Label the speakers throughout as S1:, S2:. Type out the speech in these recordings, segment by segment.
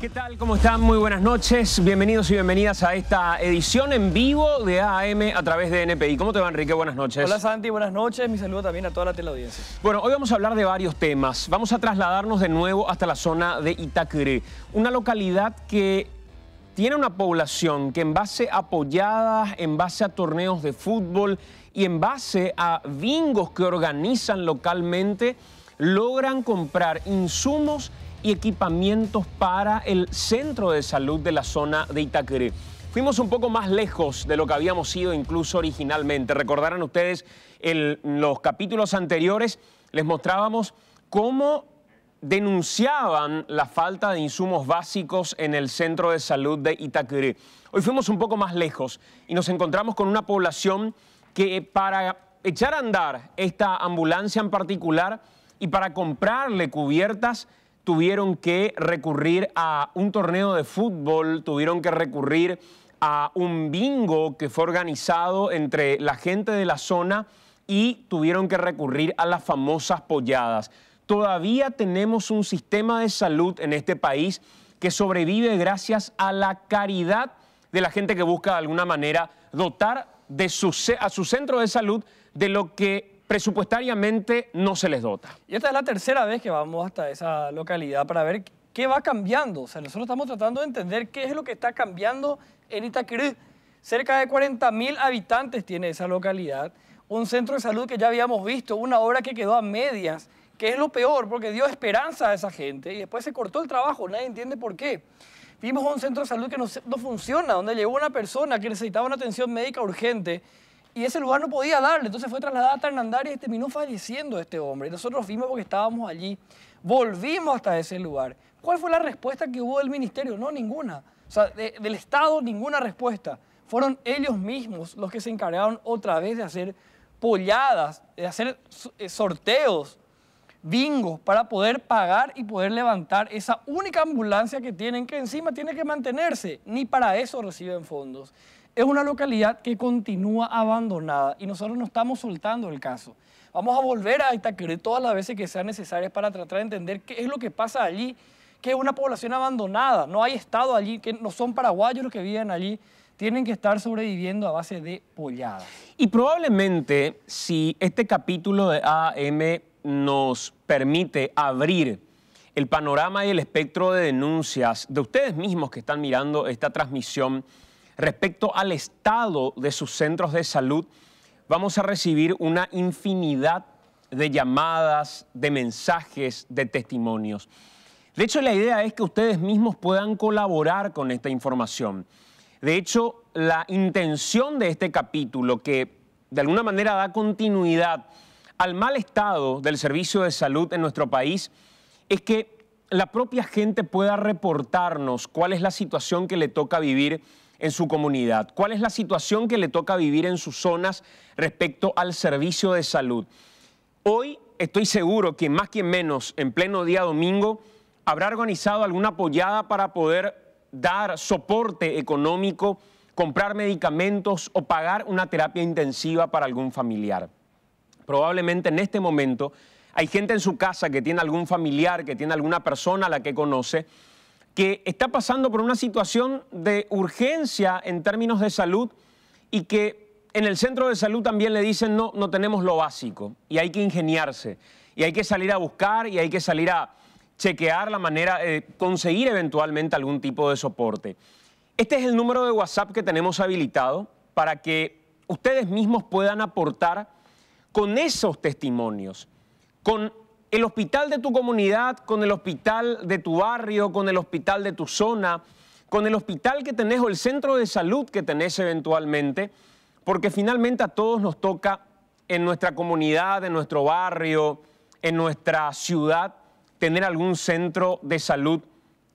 S1: ¿Qué tal? ¿Cómo están? Muy buenas noches. Bienvenidos y bienvenidas a esta edición en vivo de AM a través de NPI. ¿Cómo te va, Enrique? Buenas noches. Hola,
S2: Santi. Buenas noches. Mi saludo también a toda la teleaudiencia.
S1: Bueno, hoy vamos a hablar de varios temas. Vamos a trasladarnos de nuevo hasta la zona de Itacre, una localidad que tiene una población que en base a apoyadas, en base a torneos de fútbol y en base a bingos que organizan localmente, logran comprar insumos y equipamientos para el centro de salud de la zona de Itaqueré. Fuimos un poco más lejos de lo que habíamos sido incluso originalmente. Recordarán ustedes, en los capítulos anteriores les mostrábamos cómo denunciaban la falta de insumos básicos en el centro de salud de Itaqueré. Hoy fuimos un poco más lejos y nos encontramos con una población que para echar a andar esta ambulancia en particular y para comprarle cubiertas tuvieron que recurrir a un torneo de fútbol, tuvieron que recurrir a un bingo que fue organizado entre la gente de la zona y tuvieron que recurrir a las famosas polladas. Todavía tenemos un sistema de salud en este país que sobrevive gracias a la caridad de la gente que busca de alguna manera dotar de su, a su centro de salud de lo que presupuestariamente no se
S2: les dota. Y esta es la tercera vez que vamos hasta esa localidad para ver qué va cambiando. O sea, nosotros estamos tratando de entender qué es lo que está cambiando en Itacrí. Cerca de 40.000 habitantes tiene esa localidad. Un centro de salud que ya habíamos visto, una obra que quedó a medias, que es lo peor porque dio esperanza a esa gente y después se cortó el trabajo, nadie entiende por qué. Vimos un centro de salud que no, no funciona, donde llegó una persona que necesitaba una atención médica urgente y ese lugar no podía darle, entonces fue trasladada a Ternandaria y terminó falleciendo este hombre. Y nosotros vimos porque estábamos allí, volvimos hasta ese lugar. ¿Cuál fue la respuesta que hubo del ministerio? No, ninguna. O sea, del Estado, ninguna respuesta. Fueron ellos mismos los que se encargaron otra vez de hacer polladas, de hacer eh, sorteos, bingos, para poder pagar y poder levantar esa única ambulancia que tienen, que encima tiene que mantenerse. Ni para eso reciben fondos es una localidad que continúa abandonada y nosotros no estamos soltando el caso. Vamos a volver a Itacre todas las veces que sean necesarias para tratar de entender qué es lo que pasa allí, que es una población abandonada, no hay Estado allí, que no son paraguayos los que viven allí, tienen que estar sobreviviendo a base de polladas.
S1: Y probablemente si este capítulo de AM nos permite abrir el panorama y el espectro de denuncias de ustedes mismos que están mirando esta transmisión, Respecto al estado de sus centros de salud, vamos a recibir una infinidad de llamadas, de mensajes, de testimonios. De hecho, la idea es que ustedes mismos puedan colaborar con esta información. De hecho, la intención de este capítulo, que de alguna manera da continuidad al mal estado del servicio de salud en nuestro país, es que la propia gente pueda reportarnos cuál es la situación que le toca vivir en su comunidad? ¿Cuál es la situación que le toca vivir en sus zonas respecto al servicio de salud? Hoy estoy seguro que más que menos en pleno día domingo habrá organizado alguna apoyada para poder dar soporte económico, comprar medicamentos o pagar una terapia intensiva para algún familiar. Probablemente en este momento hay gente en su casa que tiene algún familiar, que tiene alguna persona a la que conoce que está pasando por una situación de urgencia en términos de salud y que en el centro de salud también le dicen no, no tenemos lo básico y hay que ingeniarse y hay que salir a buscar y hay que salir a chequear la manera de conseguir eventualmente algún tipo de soporte. Este es el número de WhatsApp que tenemos habilitado para que ustedes mismos puedan aportar con esos testimonios, con el hospital de tu comunidad, con el hospital de tu barrio, con el hospital de tu zona, con el hospital que tenés o el centro de salud que tenés eventualmente, porque finalmente a todos nos toca en nuestra comunidad, en nuestro barrio, en nuestra ciudad, tener algún centro de salud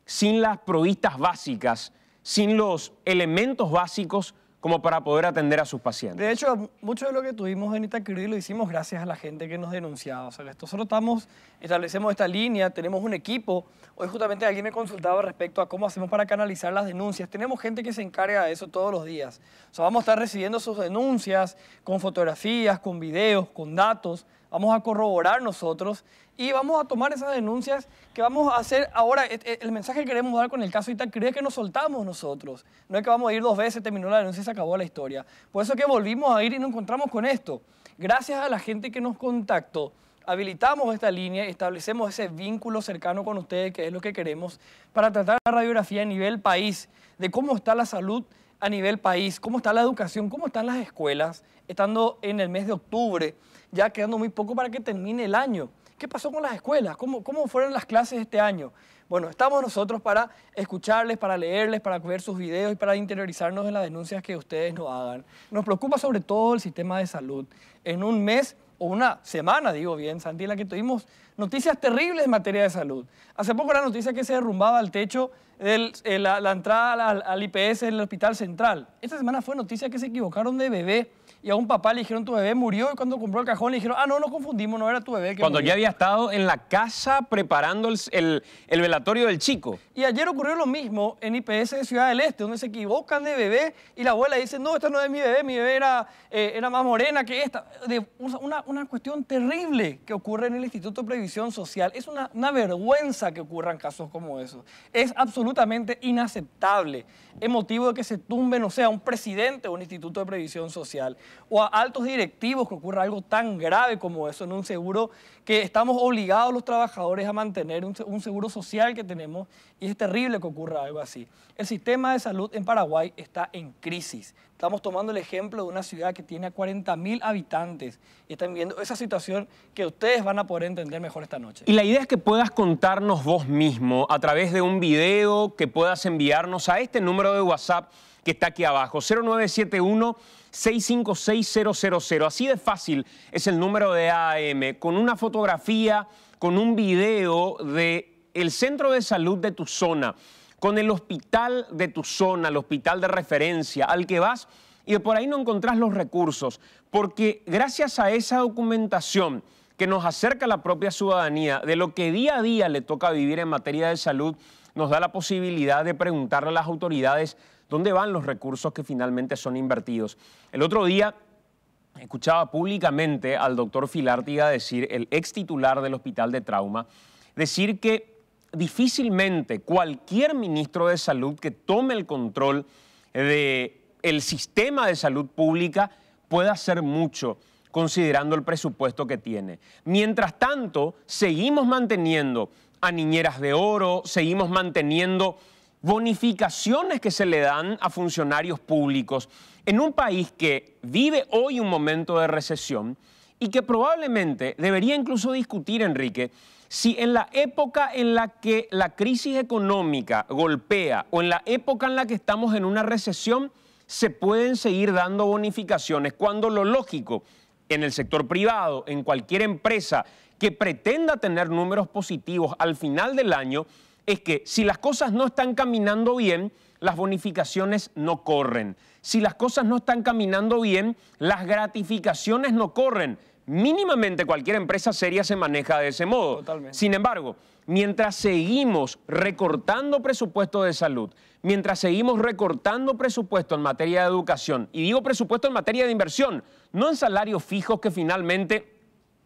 S1: sin las provistas básicas, sin los elementos básicos como para poder atender a sus pacientes.
S2: De hecho, mucho de lo que tuvimos en Itacurí lo hicimos gracias a la gente que nos denunciaba. O sea, nosotros establecemos esta línea, tenemos un equipo. Hoy justamente alguien me consultaba respecto a cómo hacemos para canalizar las denuncias. Tenemos gente que se encarga de eso todos los días. O sea, vamos a estar recibiendo sus denuncias con fotografías, con videos, con datos vamos a corroborar nosotros y vamos a tomar esas denuncias que vamos a hacer ahora. E, e, el mensaje que queremos dar con el caso Ita, es que nos soltamos nosotros. No es que vamos a ir dos veces, terminó la denuncia y se acabó la historia. Por eso es que volvimos a ir y nos encontramos con esto. Gracias a la gente que nos contactó, habilitamos esta línea, establecemos ese vínculo cercano con ustedes, que es lo que queremos, para tratar la radiografía a nivel país, de cómo está la salud a nivel país, cómo está la educación, cómo están las escuelas, estando en el mes de octubre ya quedando muy poco para que termine el año. ¿Qué pasó con las escuelas? ¿Cómo, fueron las clases este año? Bueno, estamos nosotros para escucharles, para leerles, para ver sus videos y para interiorizarnos en las denuncias que ustedes nos hagan. Nos preocupa sobre todo el sistema de salud. En un mes o una semana, digo bien, Santi, la que tuvimos noticias terribles en materia de salud. Hace poco la noticia que se derrumbaba el techo de eh, la, entrada al, al IPS el Hospital Central. Esta semana fue noticia que se equivocaron de bebé y a un papá le dijeron tu bebé murió y cuando compró el cajón le dijeron, ah, no, nos confundimos, no era tu bebé. cuando ya había
S1: estado en la casa preparando el, velatorio del chico.
S2: Y ayer ocurrió lo mismo en IPS de Ciudad del Este, donde se equivocan de bebé y la abuela dice, no, esta no es mi bebé, mi bebé era, eh, era más morena que esta. una, cuestión terrible que ocurre en el Instituto de Previsión Social. Es una, una vergüenza que ocurran casos como esos. Es absolutamente inaceptable en motivo de que se tumbe, no sea un presidente de un instituto de previsión social o a altos directivos que ocurra algo tan grave como eso en un seguro que estamos obligados los trabajadores a mantener, un seguro social que tenemos y es terrible que ocurra algo así. El sistema de salud en Paraguay está en crisis. Estamos tomando el ejemplo de una ciudad que tiene a 40.000 habitantes y están viendo esa situación que ustedes van a poder entender mejor esta noche. Y
S1: la idea es que puedas contarnos vos mismo a través de un video que puedas enviarnos a este número de WhatsApp que está aquí abajo, 0971 656000. Así de fácil es el número de AM, con una fotografía, con un video de el centro de salud de tu zona, con el hospital de tu zona, el hospital de referencia, al que vas y por ahí no encontrás los recursos, porque gracias a esa documentación que nos acerca la propia ciudadanía de lo que día a día le toca vivir en materia de salud, nos da la posibilidad de preguntarle a las autoridades dónde van los recursos que finalmente son invertidos. El otro día escuchaba públicamente al doctor Filártiga decir, el ex titular del Hospital de Trauma, decir que difícilmente cualquier ministro de salud que tome el control del el sistema de salud pública pueda hacer mucho considerando el presupuesto que tiene. Mientras tanto, seguimos manteniendo a niñeras de oro, seguimos manteniendo bonificaciones que se le dan a funcionarios públicos en un país que vive hoy un momento de recesión y que probablemente debería incluso discutir, Enrique, si en la época en la que la crisis económica golpea o en la época en la que estamos en una recesión, se pueden seguir dando bonificaciones, cuando lo lógico en el sector privado, en cualquier empresa que pretenda tener números positivos al final del año, es que si las cosas no están caminando bien, las bonificaciones no corren. Si las cosas no están caminando bien, las gratificaciones no corren mínimamente cualquier empresa seria se maneja de ese modo. Sin embargo, mientras seguimos recortando presupuesto de salud, mientras seguimos recortando presupuesto en materia de educación, y digo presupuesto en materia de inversión, no en salarios fijos que finalmente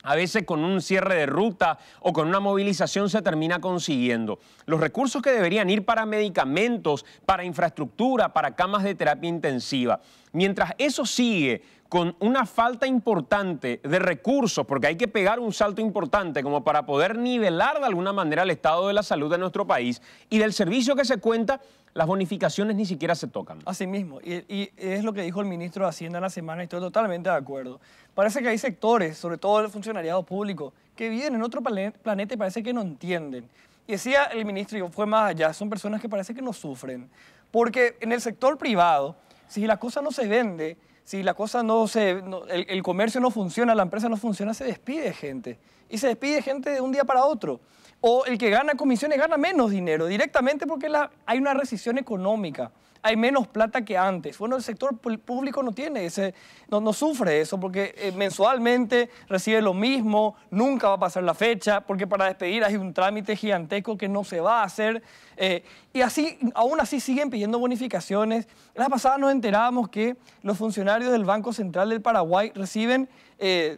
S1: a veces con un cierre de ruta o con una movilización se termina consiguiendo. Los recursos que deberían ir para medicamentos, para infraestructura, para camas de terapia intensiva. Mientras eso sigue con una falta importante de recursos, porque hay que pegar un salto importante como para poder nivelar de alguna manera el estado de la salud de nuestro país y del servicio que se cuenta, las bonificaciones ni siquiera se tocan.
S2: Así mismo, y, es lo que dijo el ministro de Hacienda en la semana y estoy totalmente de acuerdo. Parece que hay sectores, sobre todo el funcionariado público, que viven en otro planeta y parece que no entienden. Y decía el ministro, y fue más allá, son personas que parece que no sufren, porque en el sector privado, si las cosas no se vende, si la cosa no se, el, comercio no funciona, la empresa no funciona, se despide gente. Y se despide gente de un día para otro. O el que gana comisiones gana menos dinero directamente porque hay una rescisión económica hay menos plata que antes. Bueno, el sector público no tiene ese, no, sufre eso porque eh, mensualmente recibe lo mismo, nunca va a pasar la fecha, porque para despedir hay un trámite gigantesco que no se va a hacer. Eh, y así, aún así siguen pidiendo bonificaciones. La pasada nos enterábamos que los funcionarios del Banco Central del Paraguay reciben... Eh,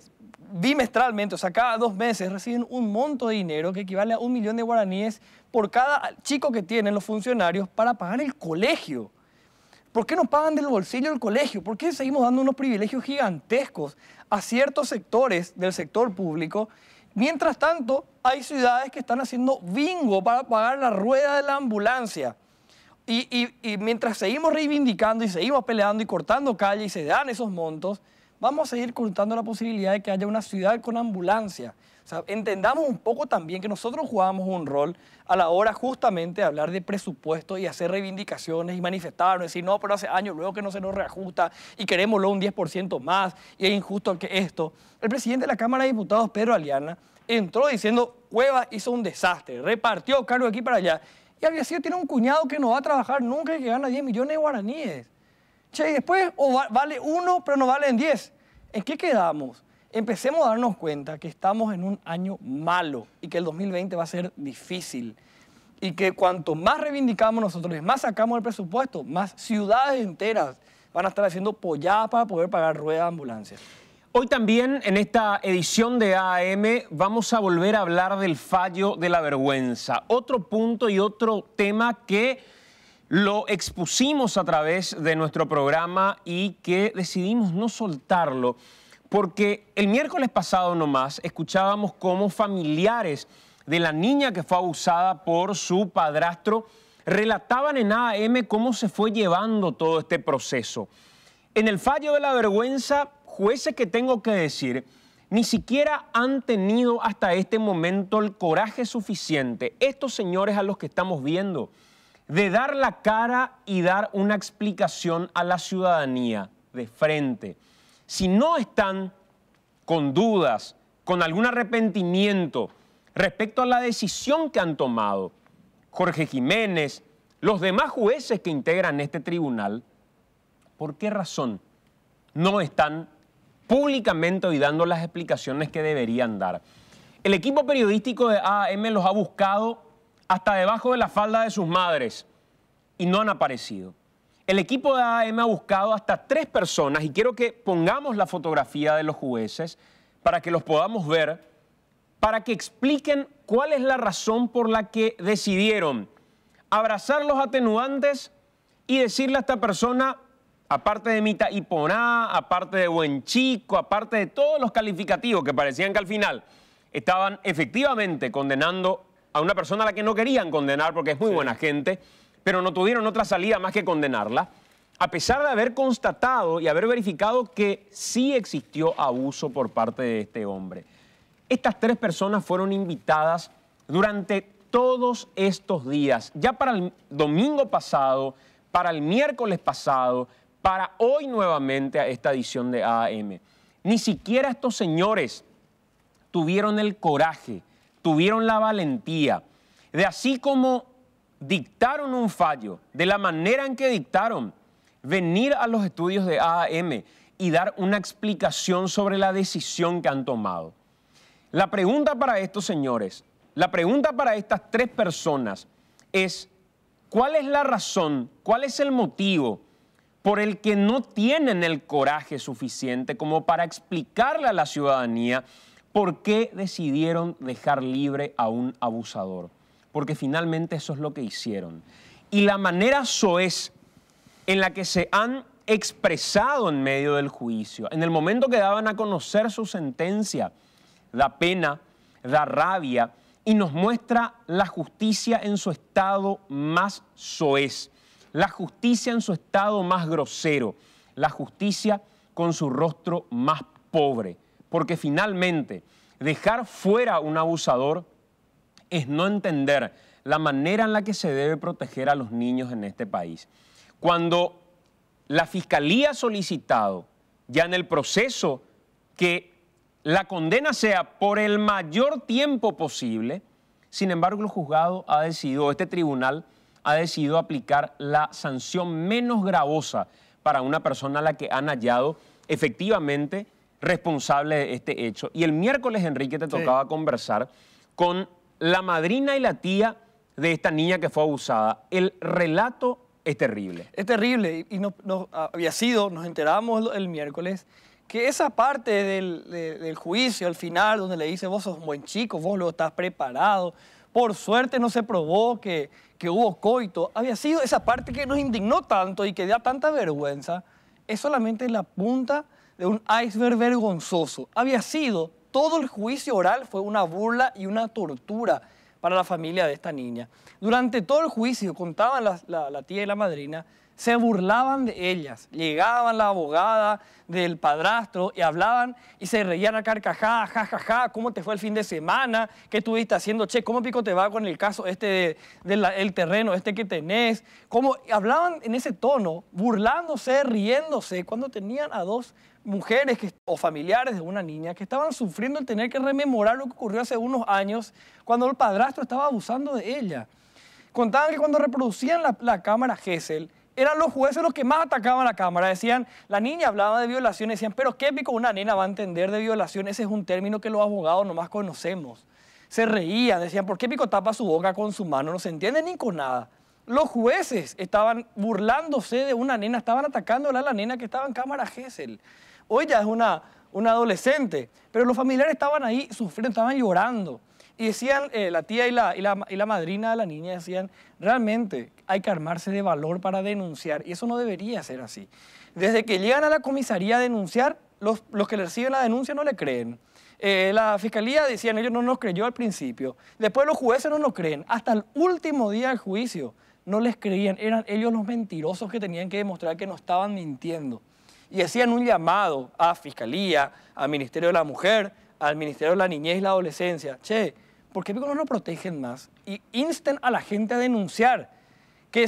S2: bimestralmente, o sea, cada dos meses reciben un monto de dinero que equivale a un millón de guaraníes por cada chico que tienen los funcionarios para pagar el colegio. ¿Por qué no pagan del bolsillo del colegio? ¿Por qué seguimos dando unos privilegios gigantescos a ciertos sectores del sector público? Mientras tanto, hay ciudades que están haciendo bingo para pagar la rueda de la ambulancia. Y, y mientras seguimos reivindicando y seguimos peleando y cortando calle y se dan esos montos, vamos a seguir cortando la posibilidad de que haya una ciudad con ambulancia entendamos un poco también que nosotros jugamos un rol a la hora justamente de hablar de presupuesto y hacer reivindicaciones y manifestarnos, decir, no, pero hace años luego que no se nos reajusta y queremos un 10% más y es injusto que esto. El presidente de la Cámara de Diputados, Pedro Aliana, entró diciendo, Cueva hizo un desastre, repartió cargo de aquí para allá. Y había sido tiene un cuñado que no va a trabajar nunca y que gana 10 millones de guaraníes. Che, y después vale uno, pero no en 10. ¿En qué quedamos? empecemos a darnos cuenta que estamos en un año malo y que el 2020 va a ser difícil. Y que cuanto más reivindicamos nosotros más sacamos el presupuesto, más ciudades enteras van a estar haciendo polladas para poder pagar ruedas de ambulancia.
S1: Hoy también en esta edición de AAM vamos a volver a hablar del fallo de la vergüenza. Otro punto y otro tema que lo expusimos a través de nuestro programa y que decidimos no soltarlo porque el miércoles pasado nomás escuchábamos cómo familiares de la niña que fue abusada por su padrastro relataban en AM cómo se fue llevando todo este proceso. En el fallo de la vergüenza, jueces que tengo que decir, ni siquiera han tenido hasta este momento el coraje suficiente, estos señores a los que estamos viendo, de dar la cara y dar una explicación a la ciudadanía de frente si no están con dudas, con algún arrepentimiento respecto a la decisión que han tomado, Jorge Jiménez, los demás jueces que integran este tribunal, ¿por qué razón no están públicamente hoy dando las explicaciones que deberían dar? El equipo periodístico de AAM los ha buscado hasta debajo de la falda de sus madres y no han aparecido. El equipo de A.M. ha buscado hasta tres personas y quiero que pongamos la fotografía de los jueces para que los podamos ver, para que expliquen cuál es la razón por la que decidieron abrazar los atenuantes y decirle a esta persona, aparte de Mita Iponá, aparte de Buen Chico, aparte de todos los calificativos que parecían que al final estaban efectivamente condenando a una persona a la que no querían condenar porque es muy buena gente pero no tuvieron otra salida más que condenarla, a pesar de haber constatado y haber verificado que sí existió abuso por parte de este hombre. Estas tres personas fueron invitadas durante todos estos días, ya para el domingo pasado, para el miércoles pasado, para hoy nuevamente a esta edición de AM. Ni siquiera estos señores tuvieron el coraje, tuvieron la valentía de así como dictaron un fallo, de la manera en que dictaron, venir a los estudios de AAM y dar una explicación sobre la decisión que han tomado. La pregunta para estos señores, la pregunta para estas tres personas es, ¿cuál es la razón, cuál es el motivo por el que no tienen el coraje suficiente como para explicarle a la ciudadanía por qué decidieron dejar libre a un abusador? porque finalmente eso es lo que hicieron. Y la manera soez en la que se han expresado en medio del juicio, en el momento que daban a conocer su sentencia, da pena, da rabia y nos muestra la justicia en su estado más soez, la justicia en su estado más grosero, la justicia con su rostro más pobre, porque finalmente dejar fuera un abusador es no entender la manera en la que se debe proteger a los niños en este país. Cuando la Fiscalía ha solicitado ya en el proceso que la condena sea por el mayor tiempo posible, sin embargo el juzgado ha decidido, este tribunal ha decidido aplicar la sanción menos gravosa para una persona a la que han hallado efectivamente responsable de este hecho. Y el miércoles, Enrique, te tocaba conversar con la madrina y la tía de esta niña que fue abusada. El relato es terrible. Es terrible y no nos había sido, nos el, miércoles,
S2: que esa parte del, juicio, al final, donde le dice, vos sos un buen chico, vos lo estás preparado, por suerte no se probó que, que hubo coito, había sido esa parte que nos indignó tanto y que da tanta vergüenza, es solamente la punta de un iceberg vergonzoso. Había sido todo el juicio oral fue una burla y una tortura para la familia de esta niña. Durante todo el juicio, contaban la, tía y la madrina, se burlaban de ellas. Llegaban la abogada del padrastro y hablaban y se reían a carcajadas, ja, ja, ja, ¿cómo te fue el fin de semana? ¿Qué estuviste haciendo? Che, ¿cómo pico te va con el caso este del de, terreno este que tenés? ¿Cómo? Hablaban en ese tono, burlándose, riéndose, cuando tenían a dos mujeres o familiares de una niña que estaban sufriendo el tener que rememorar lo que ocurrió hace unos años cuando el padrastro estaba abusando de ella. Contaban que cuando reproducían la, cámara Gesell, eran los jueces los que más atacaban la cámara. Decían, la niña hablaba de violación, decían, pero qué pico una nena va a entender de violación, ese es un término que los abogados nomás conocemos. Se reían, decían, ¿por qué pico tapa su boca con su mano? No se entiende ni con nada. Los jueces estaban burlándose de una nena, estaban atacándola a la nena que estaba en cámara Gesell. Hoy ya es una, adolescente. Pero los familiares estaban ahí sufriendo, estaban llorando. Y decían, eh, la tía y la, y, la, madrina de la niña decían, realmente hay que armarse de valor para denunciar. Y eso no debería ser así. Desde que llegan a la comisaría a denunciar, los, que reciben la denuncia no le creen. Eh, la fiscalía decían, ellos no nos creyó al principio. Después los jueces no nos creen. Hasta el último día del juicio no les creían. Eran ellos los mentirosos que tenían que demostrar que no estaban mintiendo y hacían un llamado a Fiscalía, al Ministerio de la Mujer, al Ministerio de la Niñez y la Adolescencia. Che, ¿por qué no protegen más? Y insten a la gente a denunciar. Que,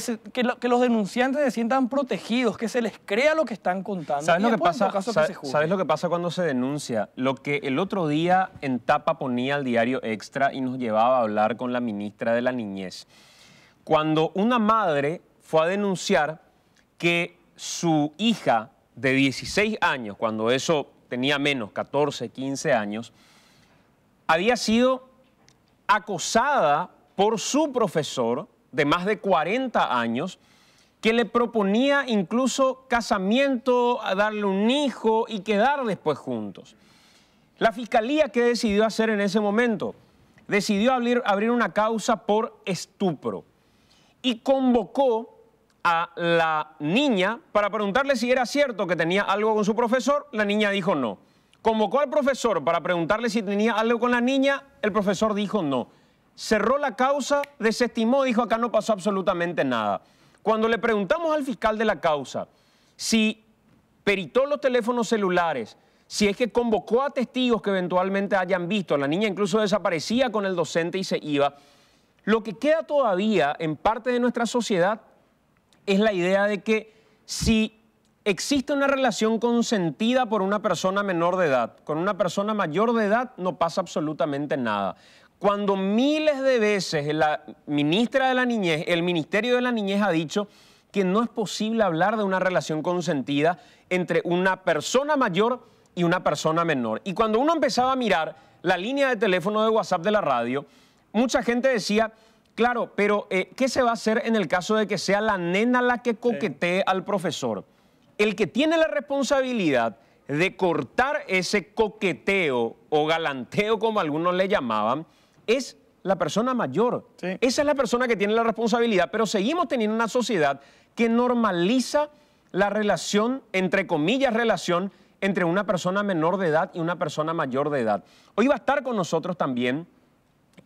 S2: los denunciantes se sientan protegidos, que se les crea lo que están contando. lo que, pasa, ¿sabes
S1: lo que pasa cuando se denuncia? Lo que el otro día en tapa ponía el diario Extra y nos llevaba a hablar con la ministra de la Niñez. Cuando una madre fue a denunciar que su hija de 16 años, cuando eso tenía menos, 14, 15 años, había sido acosada por su profesor de más de 40 años, que le proponía incluso casamiento, darle un hijo y quedar después juntos. La fiscalía, ¿qué decidió hacer en ese momento? Decidió abrir, abrir una causa por estupro y convocó a la niña para preguntarle si era cierto que tenía algo con su profesor. La niña dijo no. Convocó al profesor para preguntarle si tenía algo con la niña. El profesor dijo no. Cerró la causa, desestimó, dijo acá no pasó absolutamente nada. Cuando le preguntamos al fiscal de la causa si peritó los teléfonos celulares, si es que convocó a testigos que eventualmente hayan visto, la niña incluso desaparecía con el docente y se iba, lo que queda todavía en parte de nuestra sociedad es la idea de que si existe una relación consentida por una persona menor de edad, con una persona mayor de edad no pasa absolutamente nada. Cuando miles de veces la ministra de la Niñez, el Ministerio de la Niñez ha dicho que no es posible hablar de una relación consentida entre una persona mayor y una persona menor. Y cuando uno empezaba a mirar la línea de teléfono de WhatsApp de la radio, mucha gente decía, Claro, pero eh, ¿qué se va a hacer en el caso de que sea la nena la que coquetee al profesor? El que tiene la responsabilidad de cortar ese coqueteo o galanteo, como algunos le llamaban, es la persona mayor. Esa es la persona que tiene la responsabilidad, pero seguimos teniendo una sociedad que normaliza la relación, entre comillas, relación entre una persona menor de edad y una persona mayor de edad. Hoy va a estar con nosotros también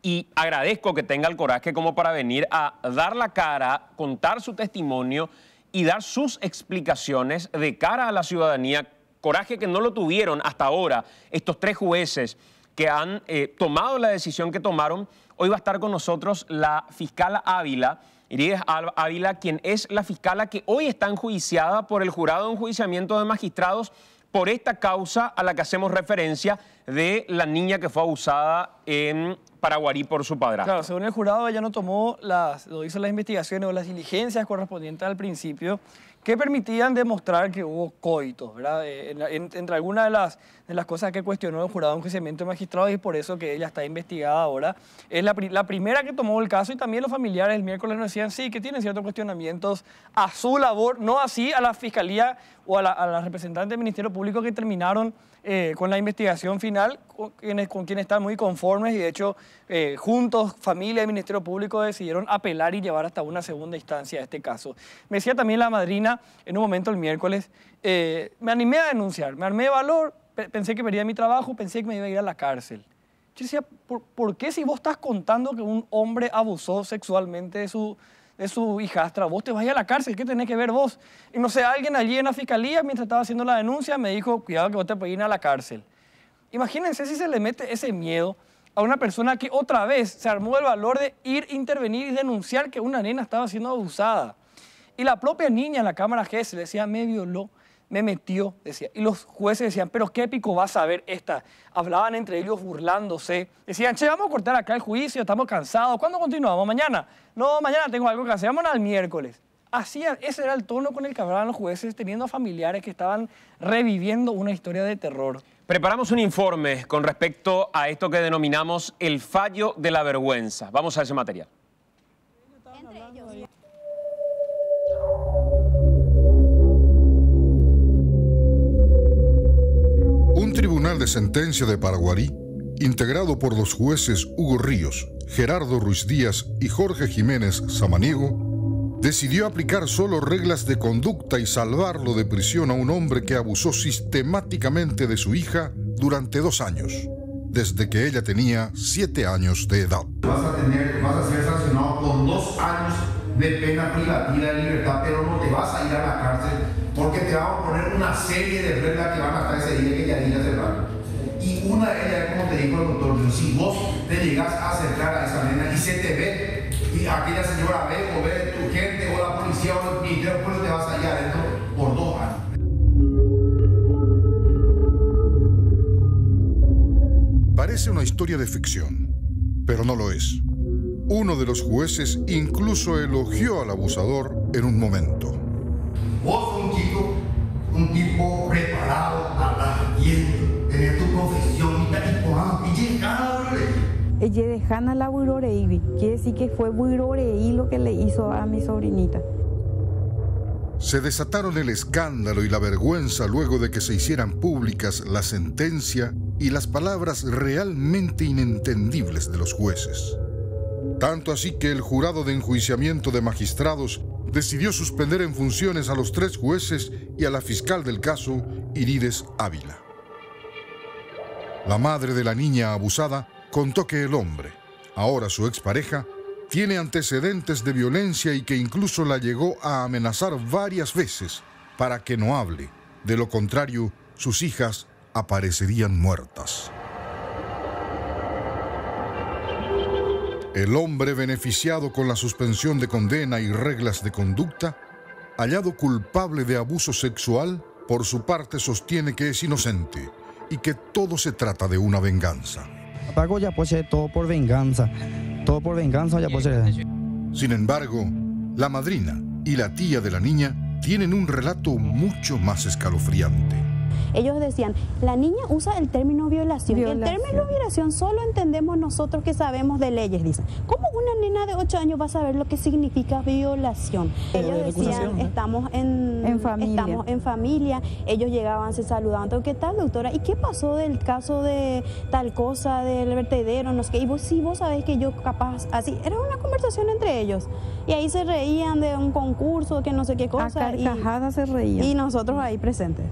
S1: y agradezco que tenga el coraje como para venir a dar la cara, contar su testimonio y dar sus explicaciones de cara a la ciudadanía, coraje que no lo tuvieron hasta ahora estos tres jueces que han eh, tomado la decisión que tomaron. Hoy va a estar con nosotros la fiscal Ávila, Irides Ávila, quien es la fiscala que hoy está enjuiciada por el jurado de enjuiciamiento de magistrados por esta causa a la que hacemos referencia de la niña que fue abusada en Paraguarí por su padrastro. Claro,
S2: según el jurado ella no tomó las, lo hizo las investigaciones o las diligencias correspondientes al principio que permitían demostrar que hubo coitos, ¿verdad? Eh, entre algunas de las, cosas que cuestionó el jurado en juiciamiento de magistrados y por eso que ella está investigada ahora, es la, primera que tomó el caso y también los familiares el miércoles nos decían, sí, que tienen ciertos cuestionamientos a su labor, no así a la fiscalía o a la, a la representante del Ministerio Público que terminaron eh, con la investigación final, con quienes, con quienes, están muy conformes y de hecho eh, juntos, familia y Ministerio Público decidieron apelar y llevar hasta una segunda instancia este caso. Me decía también la madrina en un momento el miércoles, eh, me animé a denunciar, me armé de valor, pensé que me mi trabajo, pensé que me iba a ir a la cárcel. Yo decía, ¿por qué si vos estás contando que un hombre abusó sexualmente de su de su hijastra, vos te vas a, a la cárcel, ¿qué tenés que ver vos? Y no sé, alguien allí en la fiscalía, mientras estaba haciendo la denuncia, me dijo, cuidado que vos te puedes ir a la cárcel. Imagínense si se le mete ese miedo a una persona que otra vez se armó el valor de ir, intervenir y denunciar que una nena estaba siendo abusada. Y la propia niña en la cámara G se le decía, me violó me metió, decía. Y los jueces decían, pero qué épico va a saber esta. Hablaban entre ellos burlándose. Decían, che, vamos a cortar acá el juicio, estamos cansados. ¿Cuándo continuamos? ¿Mañana? No, mañana tengo algo que hacer, vámonos al miércoles. Así, ese era el tono con el que hablaban los jueces, teniendo a familiares que estaban reviviendo una historia
S1: de terror. Preparamos un informe con respecto a esto que denominamos el fallo de la vergüenza. Vamos a ese material.
S3: sentencia de Paraguarí, integrado por los jueces Hugo Ríos, Gerardo Ruiz Díaz y Jorge Jiménez Samaniego, decidió aplicar solo reglas de conducta y salvarlo de prisión a un hombre que abusó sistemáticamente de su hija durante dos años, desde que ella tenía siete años de edad. Vas a, tener, vas a ser sancionado con dos años de pena privativa de libertad, pero no te vas a ir a la cárcel porque te vamos a poner una serie de reglas que van a hacer ese día que ya el si vos te llegas a
S1: acercar a esa nena y se te ve, y
S3: aquella señora ve o ve tu gente o la policía o el ministerio pues te vas allá adentro por dos años. Parece una historia de ficción, pero no lo es. Uno de los jueces incluso elogió al abusador en un momento.
S4: Vos un chico, un tipo preparado a la
S5: la Buiroreibi. Quiere decir que fue Buiroreí lo que le hizo a mi sobrinita.
S3: Se desataron el escándalo y la vergüenza luego de que se hicieran públicas la sentencia y las palabras realmente inentendibles de los jueces. Tanto así que el jurado de enjuiciamiento de magistrados decidió suspender en funciones a los tres jueces y a la fiscal del caso, Irides Ávila. La madre de la niña abusada contó que el hombre, ahora su expareja, tiene antecedentes de violencia y que incluso la llegó a amenazar varias veces para que no hable. De lo contrario, sus hijas aparecerían muertas. El hombre beneficiado con la suspensión de condena y reglas de conducta, hallado culpable de abuso sexual, por su parte sostiene que es inocente y que todo se trata de una venganza. Pago ya posee pues, eh, todo por venganza. Todo por venganza ya ser. Pues, eh. Sin embargo, la madrina y la tía de la niña tienen un relato mucho más escalofriante.
S5: Ellos decían, la niña usa el término violación. el término violación solo entendemos nosotros que sabemos de leyes, dicen. ¿Cómo una nena de 8 años va a saber lo que significa violación? Ellos decían, estamos en, familia. Ellos llegaban, se saludaban, ¿qué tal, doctora? ¿Y qué pasó del caso de tal cosa, del vertedero, no sé qué? Y vos, sí, vos sabés que yo capaz, así, era una conversación entre ellos. Y ahí se reían de un concurso, que no sé qué cosa. A carcajadas se reían. Y nosotros ahí presentes.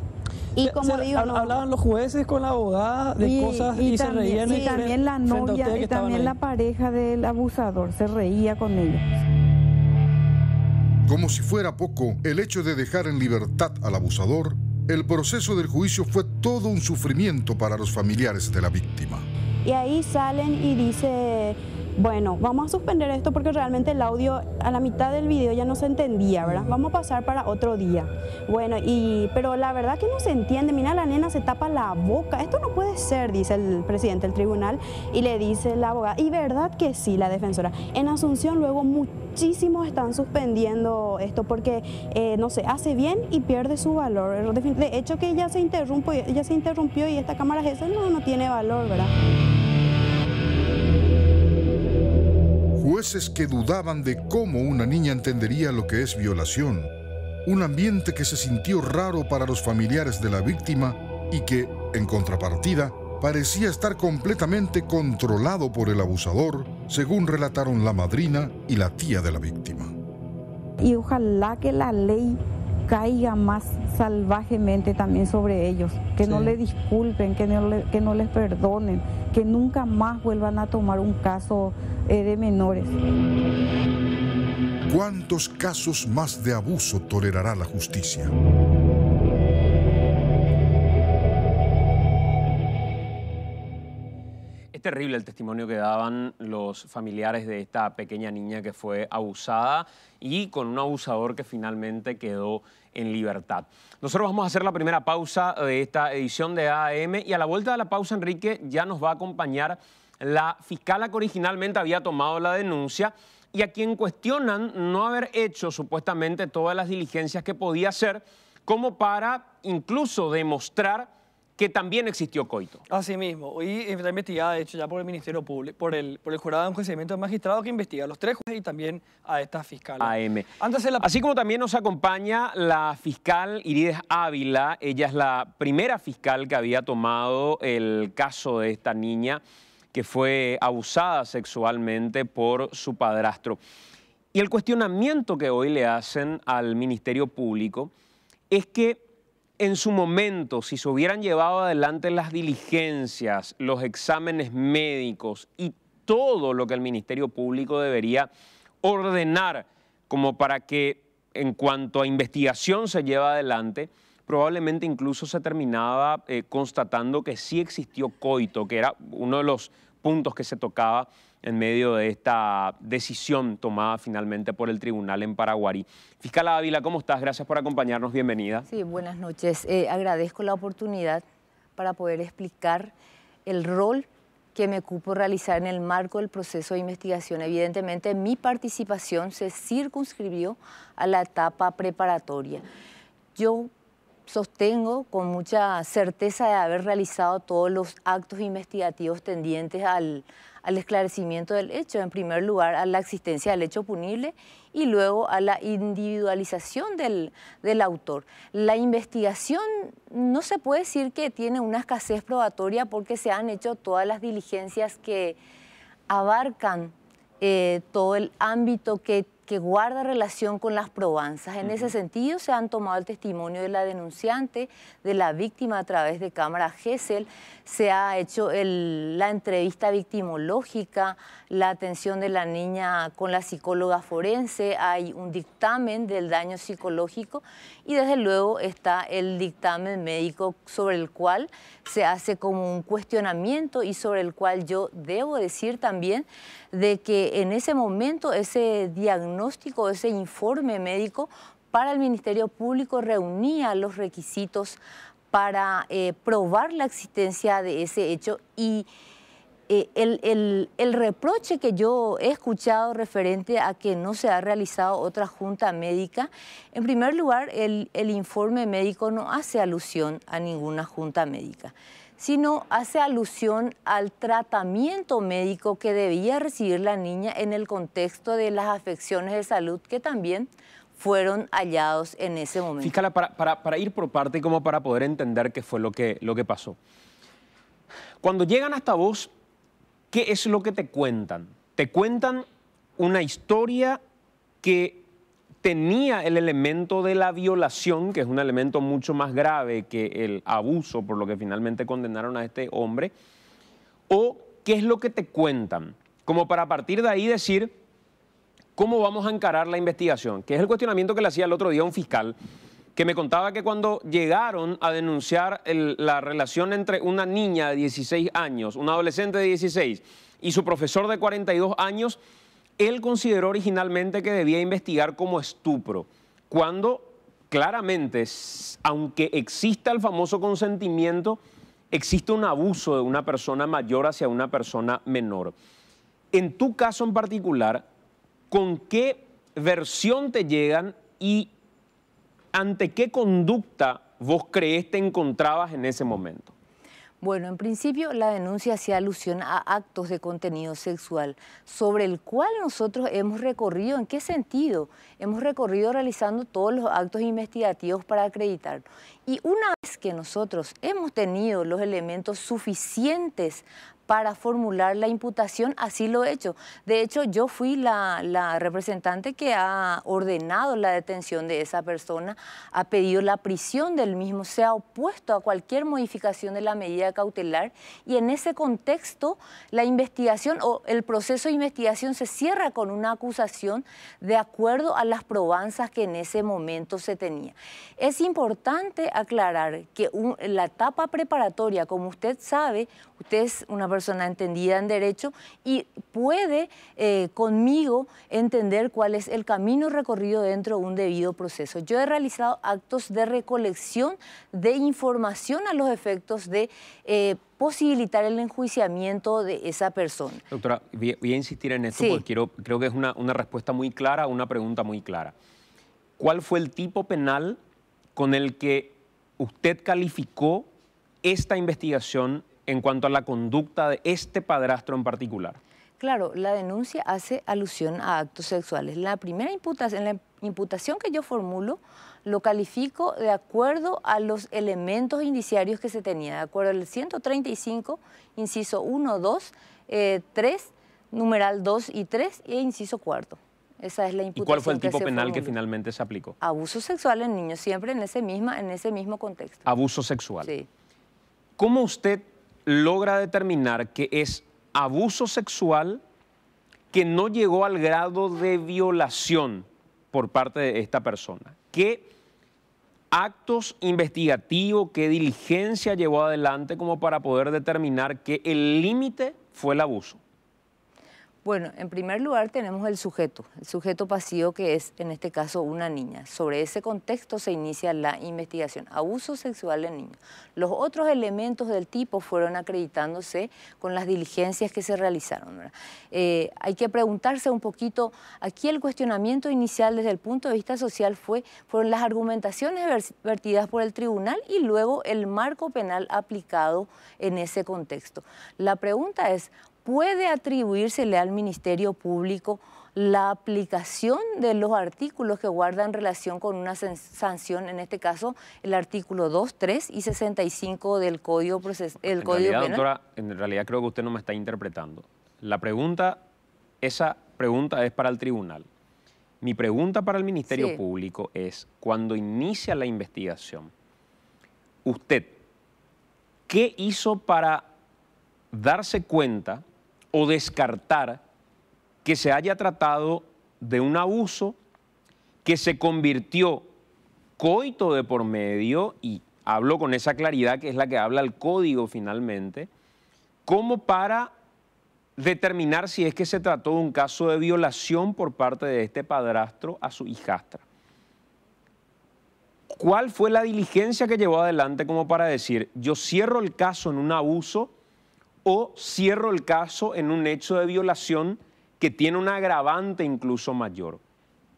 S5: Y eh, como digo, hablaban
S2: los jueces con la abogada de cosas y, se reían. Y, y también la novia y también la
S5: pareja del abusador se reía con ellos.
S3: Como si fuera poco, el hecho de dejar en libertad al abusador, el proceso del juicio fue todo un sufrimiento para los familiares de la víctima.
S5: Y ahí salen y dice bueno, vamos a suspender esto porque realmente el audio a la mitad del video ya no se entendía, ¿verdad? Vamos a pasar para otro día. Bueno, y pero la verdad que no se entiende, mira, la nena se tapa la boca, esto no puede ser, dice el presidente del tribunal y le dice la abogada, y verdad que sí, la defensora. En Asunción luego muchísimos están suspendiendo esto porque, eh, no sé, hace bien y pierde su valor. De hecho que ya se, interrumpió, se interrumpió y esta cámara esa no, no tiene valor, ¿verdad?
S3: jueces que dudaban de cómo una niña entendería lo que es violación, un ambiente que se sintió raro para los familiares de la víctima y que, en contrapartida, parecía estar completamente controlado por el abusador, según relataron la madrina y la tía de la víctima.
S5: Y ojalá que la ley caiga más salvajemente también sobre ellos, que no le disculpen, que no, les perdonen, que nunca más vuelvan a tomar un caso
S3: eh, de menores. ¿Cuántos casos más de abuso tolerará la justicia?
S1: terrible el testimonio
S3: que daban
S1: los familiares de esta pequeña niña que fue abusada y con un abusador que finalmente quedó en libertad. Nosotros vamos a hacer la primera pausa de esta edición de AAM y a la vuelta de la pausa, Enrique, ya nos va a acompañar la fiscala que originalmente había tomado la denuncia y a quien cuestionan no haber hecho supuestamente todas las diligencias que podía hacer como para incluso demostrar que también existió coito.
S2: Así mismo, hoy está investigada, de hecho, ya por el Ministerio Público, por el, por el Jurado de Enjuiciamiento de Magistrados que investiga a los tres jueces y también a esta fiscal. AM.
S1: Así como también nos acompaña la fiscal Irides Ávila, ella es la primera fiscal que había tomado el caso de esta niña que fue abusada sexualmente por su padrastro. Y el cuestionamiento que hoy le hacen al Ministerio Público es que en su momento, si se hubieran llevado adelante las diligencias, los exámenes médicos y todo lo que el Ministerio Público debería ordenar como para que en cuanto a investigación se lleva adelante, probablemente incluso se terminaba eh, constatando que sí existió coito, que era uno de los puntos que se tocaba en medio de esta decisión tomada finalmente por el tribunal en Paraguay. Fiscal Ávila, ¿cómo estás? Gracias por acompañarnos, bienvenida.
S6: Sí, buenas noches. Eh, agradezco la oportunidad para poder explicar el rol que me ocupo realizar en el marco del proceso de investigación. Evidentemente, mi participación se circunscribió a la etapa preparatoria. Yo sostengo con mucha certeza de haber realizado todos los actos investigativos tendientes al, al esclarecimiento del hecho, en primer lugar a la existencia del hecho punible y luego a la individualización del, autor. La investigación no se puede decir que tiene una escasez probatoria porque se han hecho todas las diligencias que abarcan eh, todo el ámbito que que guarda relación con las probanzas. En ese sentido, se han tomado el testimonio de la denunciante, de la víctima a través de cámara GESEL, se ha hecho la entrevista victimológica, la atención de la niña con la psicóloga forense, hay un dictamen del daño psicológico y desde luego está el dictamen médico sobre el cual se hace como un cuestionamiento y sobre el cual yo debo decir también de que en ese momento ese diagnóstico ese informe médico para el Ministerio Público reunía los requisitos para eh, probar la existencia de ese hecho y eh, el, reproche que yo he escuchado referente a que no se ha realizado otra junta médica, en primer lugar, el informe médico no hace alusión a ninguna junta médica sino hace alusión al tratamiento médico que debía recibir la niña en el contexto de las afecciones de salud que también fueron hallados en ese momento.
S1: Fíjala, para, ir por parte y como para poder entender qué fue lo que, lo que pasó. Cuando llegan hasta vos, ¿qué es lo que te cuentan? Te cuentan una historia que tenía el elemento de la violación, que es un elemento mucho más grave que el abuso por lo que finalmente condenaron a este hombre, o qué es lo que te cuentan, como para partir de ahí decir cómo vamos a encarar la investigación, que es el cuestionamiento que le hacía el otro día un fiscal que me contaba que cuando llegaron a denunciar la relación entre una niña de 16 años, un adolescente de 16 y su profesor de 42 años, él consideró originalmente que debía investigar como estupro, cuando claramente, aunque exista el famoso consentimiento, existe un abuso de una persona mayor hacia una persona menor. En tu caso en particular, ¿con qué versión te llegan y ante qué conducta vos crees te encontrabas en ese momento?
S6: Bueno, en principio la denuncia hacía alusión a actos de contenido sexual, sobre el cual nosotros hemos recorrido, ¿en qué sentido? Hemos recorrido realizando todos los actos investigativos para acreditarlo. Y una vez que nosotros hemos tenido los elementos suficientes para formular la imputación, así lo he hecho. De hecho, yo fui la, representante que ha ordenado la detención de esa persona, ha pedido la prisión del mismo, se ha opuesto a cualquier modificación de la medida cautelar y en ese contexto la investigación o el proceso de investigación se cierra con una acusación de acuerdo a las probanzas que en ese momento se tenía. Es importante aclarar que la etapa preparatoria, como usted sabe, usted es una persona entendida en derecho y puede eh, conmigo entender cuál es el camino recorrido dentro de un debido proceso. Yo he realizado actos de recolección de información a los efectos de... Eh, posibilitar el enjuiciamiento de esa persona.
S1: Doctora, voy, a insistir en esto porque quiero, creo que es una respuesta muy clara, una pregunta muy clara. ¿Cuál fue el tipo penal con el que usted calificó esta investigación en cuanto a la conducta de este padrastro en particular?
S6: Claro, la denuncia hace alusión a actos sexuales. La primera imputación, en la imputación que yo formulo, lo califico de acuerdo a los elementos indiciarios que se tenía, de acuerdo al 135, inciso 1, 2, 3, numeral 2 y 3 e inciso 4. Esa es la imputación. ¿Y cuál fue el tipo penal que
S1: finalmente se aplicó?
S6: Abuso sexual en niños, siempre en ese, misma, en ese mismo contexto.
S1: Abuso sexual. Sí. ¿Cómo usted logra determinar que es abuso sexual que no llegó al grado de violación por parte de esta persona. ¿Qué actos investigativos, qué diligencia llevó adelante como para poder determinar que el límite fue el abuso? Bueno,
S6: en primer lugar tenemos el sujeto, el sujeto pasivo que es en este caso una niña. Sobre ese contexto se inicia la investigación, abuso sexual en niños. Los otros elementos del tipo fueron acreditándose con las diligencias que se realizaron. Eh, hay que preguntarse un poquito, aquí el cuestionamiento inicial desde el punto de vista social fue, fueron las argumentaciones vertidas por el tribunal y luego el marco penal aplicado en ese contexto. La pregunta es, puede atribuírsele al Ministerio Público la aplicación de los artículos que guardan relación con una sanción, en este caso el artículo 2, 3 y 65 del Código, Proces el en Código realidad, Doctora,
S1: en realidad creo que usted no me está interpretando. La pregunta, esa pregunta es para el tribunal. Mi pregunta para el Ministerio Público es, cuando inicia la investigación, usted, ¿qué hizo para darse cuenta o descartar que se haya tratado de un abuso que se convirtió coito de por medio, y hablo con esa claridad que es la que habla el código finalmente, como para determinar si es que se trató de un caso de violación por parte de este padrastro a su hijastra. ¿Cuál fue la diligencia que llevó adelante como para decir, yo cierro el caso en un abuso? o cierro el caso en un hecho de violación que tiene un agravante incluso mayor.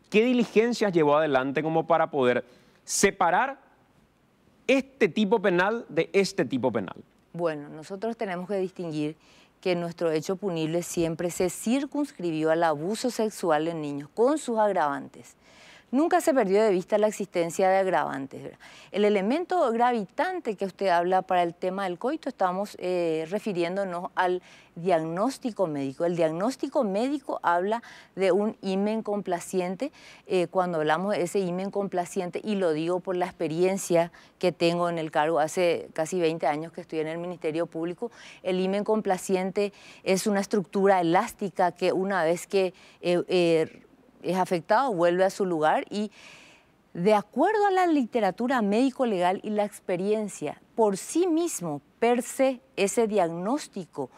S1: ¿Qué diligencias llevó adelante como para poder separar este tipo penal de este tipo penal?
S6: Bueno, nosotros tenemos que distinguir que nuestro hecho punible siempre se circunscribió al abuso sexual en niños con sus agravantes nunca se perdió de vista la existencia de agravantes. El elemento gravitante que usted habla para el tema del coito, estamos eh, refiriéndonos al diagnóstico médico. El diagnóstico médico habla de un imen complaciente. Eh, cuando hablamos de ese imen complaciente, y lo digo por la experiencia que tengo en el cargo, hace casi 20 años que estoy en el Ministerio Público, el imen complaciente es una estructura elástica que una vez que eh, es afectado, vuelve a su lugar y de acuerdo a la literatura médico-legal y la experiencia, por sí mismo, per se, ese diagnóstico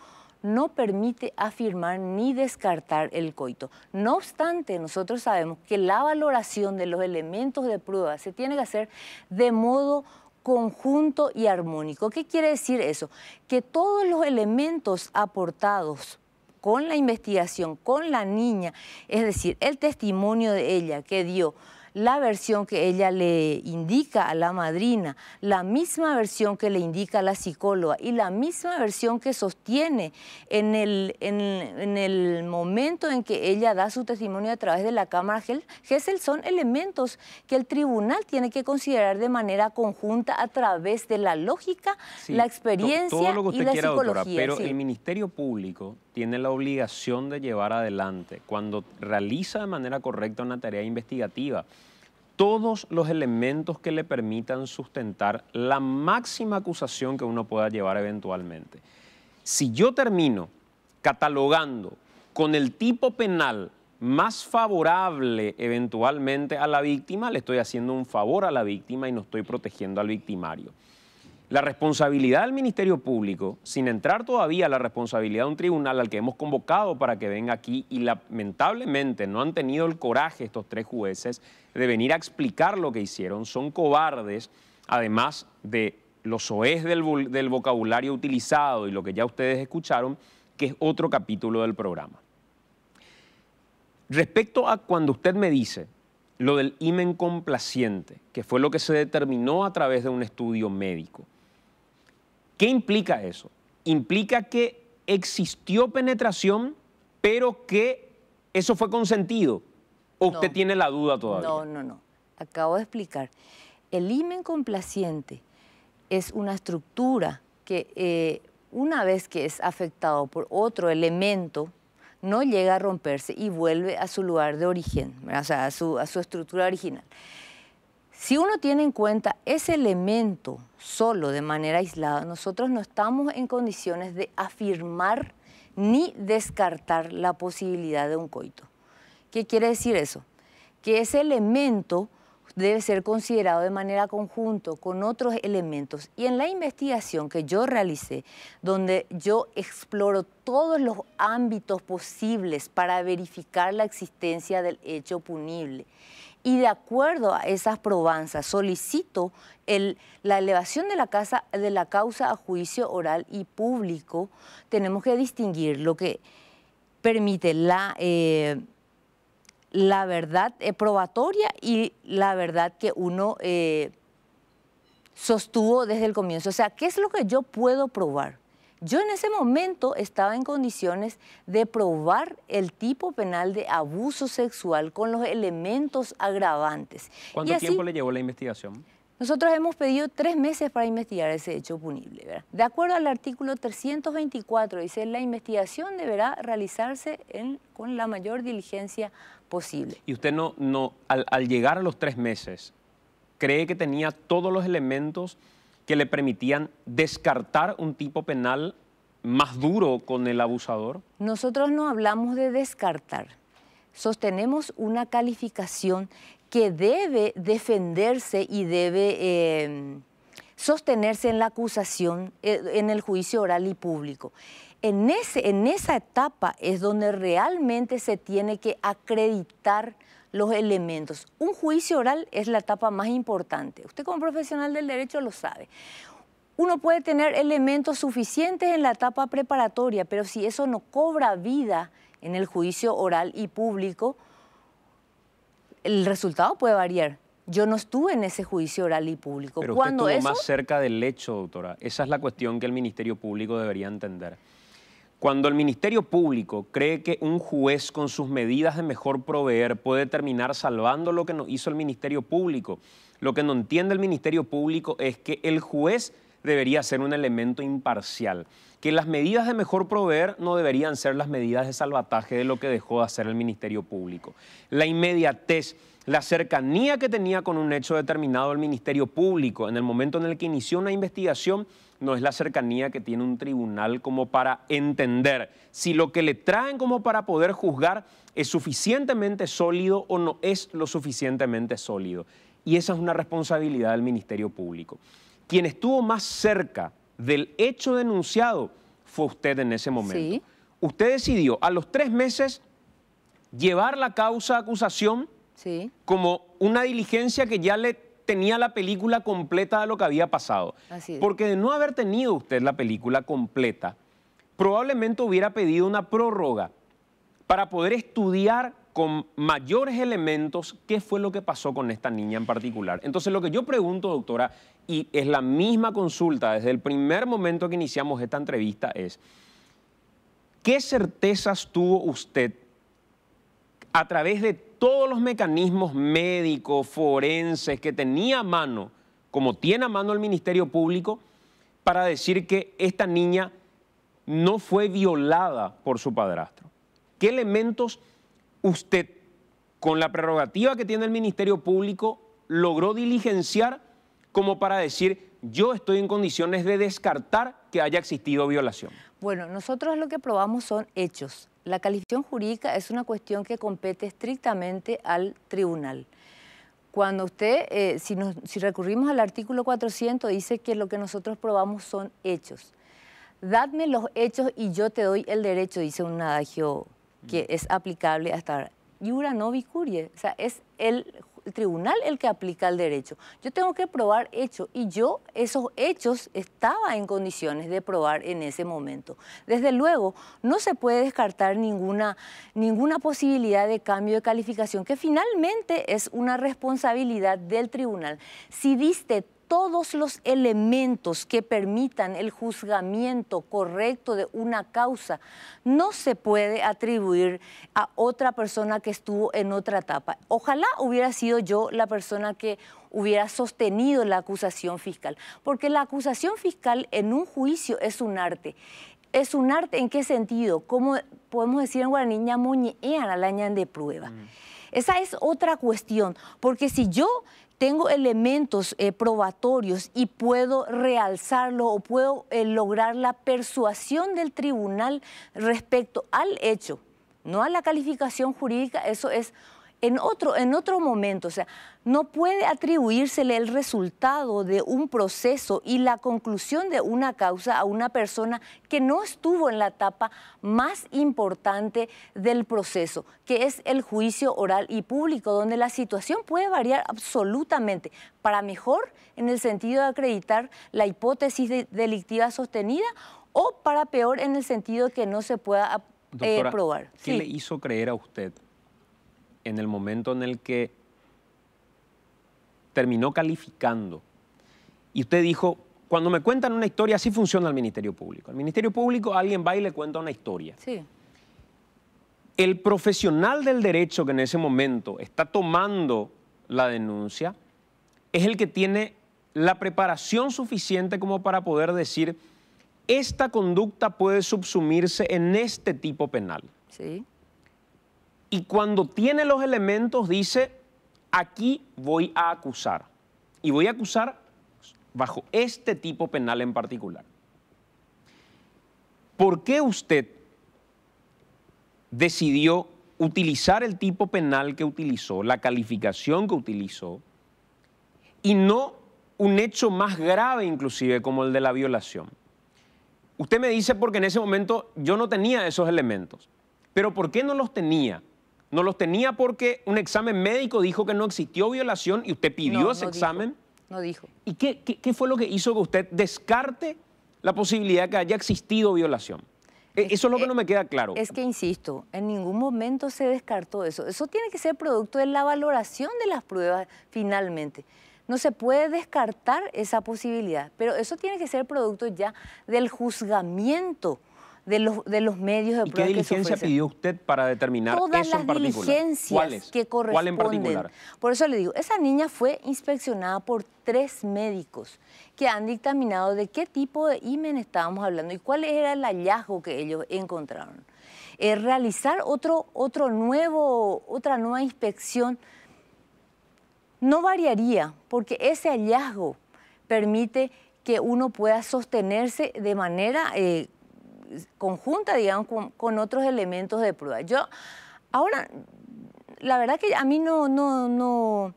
S6: no permite afirmar ni descartar el coito. No obstante, nosotros sabemos que la valoración de los elementos de prueba se tiene que hacer de modo conjunto y armónico. ¿Qué quiere decir eso? Que todos los elementos aportados con la investigación, con la niña, es decir, el testimonio de ella que dio la versión que ella le indica a la madrina, la misma versión que le indica a la psicóloga y la misma versión que sostiene en el, en, el momento en que ella da su testimonio a través de la Cámara Gessel, son elementos que el tribunal tiene que considerar de manera conjunta a través de la lógica, la experiencia y la psicología. pero el
S1: Ministerio Público tiene la obligación de llevar adelante, cuando realiza de manera correcta una tarea investigativa, todos los elementos que le permitan sustentar la máxima acusación que uno pueda llevar eventualmente. Si yo termino catalogando con el tipo penal más favorable eventualmente a la víctima, le estoy haciendo un favor a la víctima y no estoy protegiendo al victimario. La responsabilidad del Ministerio Público, sin entrar todavía a la responsabilidad de un tribunal al que hemos convocado para que venga aquí y lamentablemente no han tenido el coraje estos tres jueces de venir a explicar lo que hicieron, son cobardes, además de los OEs del, del vocabulario utilizado y lo que ya ustedes escucharon, que es otro capítulo del programa. Respecto a cuando usted me dice lo del imen complaciente, que fue lo que se determinó a través de un estudio médico, ¿Qué implica eso? Implica que existió penetración, pero que eso fue consentido. ¿O usted tiene la duda todavía? No,
S6: no, no. Acabo de explicar. El himen complaciente es una estructura que eh, una vez que es afectado por otro elemento, no llega a romperse y vuelve a su lugar de origen, o sea, a su estructura original. Si uno tiene en cuenta ese elemento solo de manera aislada, nosotros no estamos en condiciones de afirmar ni descartar la posibilidad de un coito. ¿Qué quiere decir eso? Que ese elemento debe ser considerado de manera conjunto con otros elementos. Y en la investigación que yo realicé, donde yo exploro todos los ámbitos posibles para verificar la existencia del hecho punible, y de acuerdo a esas probanzas solicito la elevación de la, causa a juicio oral y público. Tenemos que distinguir lo que permite la, eh, la verdad eh, probatoria y la verdad que uno eh, sostuvo desde el comienzo. O sea, ¿qué es lo que yo puedo probar? Yo en ese momento estaba en condiciones de probar el tipo penal de abuso sexual con los elementos agravantes. ¿Cuánto tiempo
S1: le llevó la investigación?
S6: Nosotros hemos pedido tres meses para investigar ese hecho punible. De acuerdo al artículo 324, dice, la investigación deberá realizarse con la mayor diligencia posible.
S1: Y usted no, no al, al llegar a los tres meses, cree que tenía todos los elementos que le permitían descartar un tipo penal más duro con el abusador?
S6: Nosotros no hablamos de descartar. Sostenemos una calificación que debe defenderse y debe em, sostenerse en la acusación, eh, en el juicio oral y público. En, ese, en esa etapa es donde realmente se tiene que acreditar los elementos. Un juicio oral es la etapa más importante. Usted como profesional del derecho lo sabe. Uno puede tener elementos suficientes en la etapa preparatoria, pero si eso no cobra vida en el juicio oral y público, el resultado puede variar. Yo no estuve en ese juicio oral y público. Pero usted estuvo más
S1: cerca del hecho, doctora. Esa es la cuestión que el Ministerio Público debería entender. Cuando el Ministerio Público cree que un juez con sus medidas de mejor proveer puede terminar salvando lo que hizo el Ministerio Público, lo que no entiende el Ministerio Público es que el juez debería ser un elemento imparcial, que las medidas de mejor proveer no deberían ser las medidas de salvataje de lo que dejó de hacer el Ministerio Público. La inmediatez la cercanía que tenía con un hecho determinado el Ministerio Público en el momento en el que inició una investigación no es la cercanía que tiene un tribunal como para entender si lo que le traen como para poder juzgar es suficientemente sólido o no es lo suficientemente sólido. Y esa es una responsabilidad del Ministerio Público. Quien estuvo más cerca del hecho denunciado fue usted en ese momento. Usted decidió a los tres meses llevar la causa acusación sí. como una diligencia que ya le tenía la película completa de lo que había pasado. Porque de no haber tenido usted la película completa, probablemente hubiera pedido una prórroga para poder estudiar con mayores elementos qué fue lo que pasó con esta niña en particular. Entonces lo que yo pregunto, doctora, y es la misma consulta desde el primer momento que iniciamos esta entrevista, es, ¿qué certezas tuvo usted a través de todos los mecanismos médicos, forenses que tenía a mano, como tiene a mano el Ministerio Público, para decir que esta niña no fue violada por su padrastro. ¿Qué elementos usted, con la prerrogativa que tiene el Ministerio Público, logró diligenciar como para decir yo estoy en condiciones de descartar que haya existido violación?
S6: Bueno, nosotros lo que probamos son hechos, la calificación jurídica es una cuestión que compete estrictamente al tribunal. Cuando usted, eh, si, recurrimos al artículo 400, dice que lo que nosotros probamos son hechos. Dadme los hechos y yo te doy el derecho, dice un adagio que mm. es aplicable hasta ahora. Yura no vicurie, o sea, es el tribunal el que aplica el derecho. Yo tengo que probar hechos y yo esos hechos estaba en condiciones de probar en ese momento. Desde luego, no se puede descartar ninguna, ninguna posibilidad de cambio de calificación, que finalmente es una responsabilidad del tribunal. Si diste todos los elementos que permitan el juzgamiento correcto de una causa no se puede atribuir a otra persona que estuvo en otra etapa. Ojalá hubiera sido yo la persona que hubiera sostenido la acusación fiscal, porque la acusación fiscal en un juicio es un arte. ¿Es un arte en qué sentido? ¿Cómo podemos decir en guaraní, ñamoñean a la de prueba. Mm. Esa es otra cuestión, porque si yo tengo elementos eh, probatorios y puedo realzarlo o puedo eh, lograr la persuasión del tribunal respecto al hecho, no a la calificación jurídica, eso es en otro, en otro momento. O sea, no puede atribuírsele el resultado de un proceso y la conclusión de una causa a una persona que no estuvo en la etapa más importante del proceso, que es el juicio oral y público, donde la situación puede variar absolutamente para mejor en el sentido de acreditar la hipótesis delictiva sostenida o para peor en el sentido de que no se pueda
S1: eh, probar. ¿Qué le hizo creer a usted en el momento en el que terminó calificando. Y usted dijo, cuando me cuentan una historia, así funciona el Ministerio Público. El Ministerio Público, alguien va y le cuenta una historia. Sí. El profesional del derecho que en ese momento está tomando la denuncia es el que tiene la preparación suficiente como para poder decir, esta conducta puede subsumirse en este tipo penal. Sí. Y cuando tiene los elementos dice, aquí voy a acusar. Y voy a acusar bajo este tipo penal en particular. ¿Por qué usted decidió utilizar el tipo penal que utilizó, la calificación que utilizó, y no un hecho más grave inclusive como el de la violación? Usted me dice porque en ese momento yo no tenía esos elementos, pero ¿por qué no los tenía? No los tenía porque un examen médico dijo que no existió violación y usted pidió ese examen. no dijo. ¿Y qué, qué fue lo que hizo que usted descarte la posibilidad de que haya existido violación? E, eso es lo que no me queda claro. Es
S6: que, insisto, en ningún momento se descartó eso. Eso tiene que ser producto de la valoración de las pruebas finalmente. No se puede descartar esa posibilidad, pero eso tiene que ser producto ya del juzgamiento de los, de los medios de prueba. ¿Y qué diligencia pidió
S1: usted para determinar Todas eso las diligencias que corresponden.
S6: Por eso le digo, esa niña fue inspeccionada por tres médicos que han dictaminado de qué tipo de himen estábamos hablando y cuál era el hallazgo que ellos encontraron. realizar otro, otro nuevo, otra nueva inspección no variaría, porque ese hallazgo permite que uno pueda sostenerse de manera eh, conjunta, digamos, con, otros elementos de prueba. Yo, ahora, la verdad que a mí no, no, no,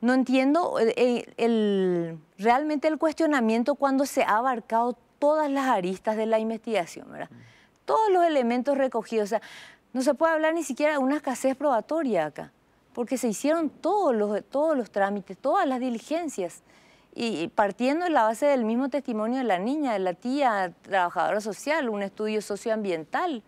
S6: no entiendo eh, eh, realmente el cuestionamiento cuando se ha abarcado todas las aristas de la investigación, ¿verdad? Mm. Todos los elementos recogidos. O sea, no se puede hablar ni siquiera de una escasez probatoria acá, porque se hicieron todos los, todos los trámites, todas las diligencias y partiendo en la base del mismo testimonio de la niña, de la tía, trabajadora social, un estudio socioambiental.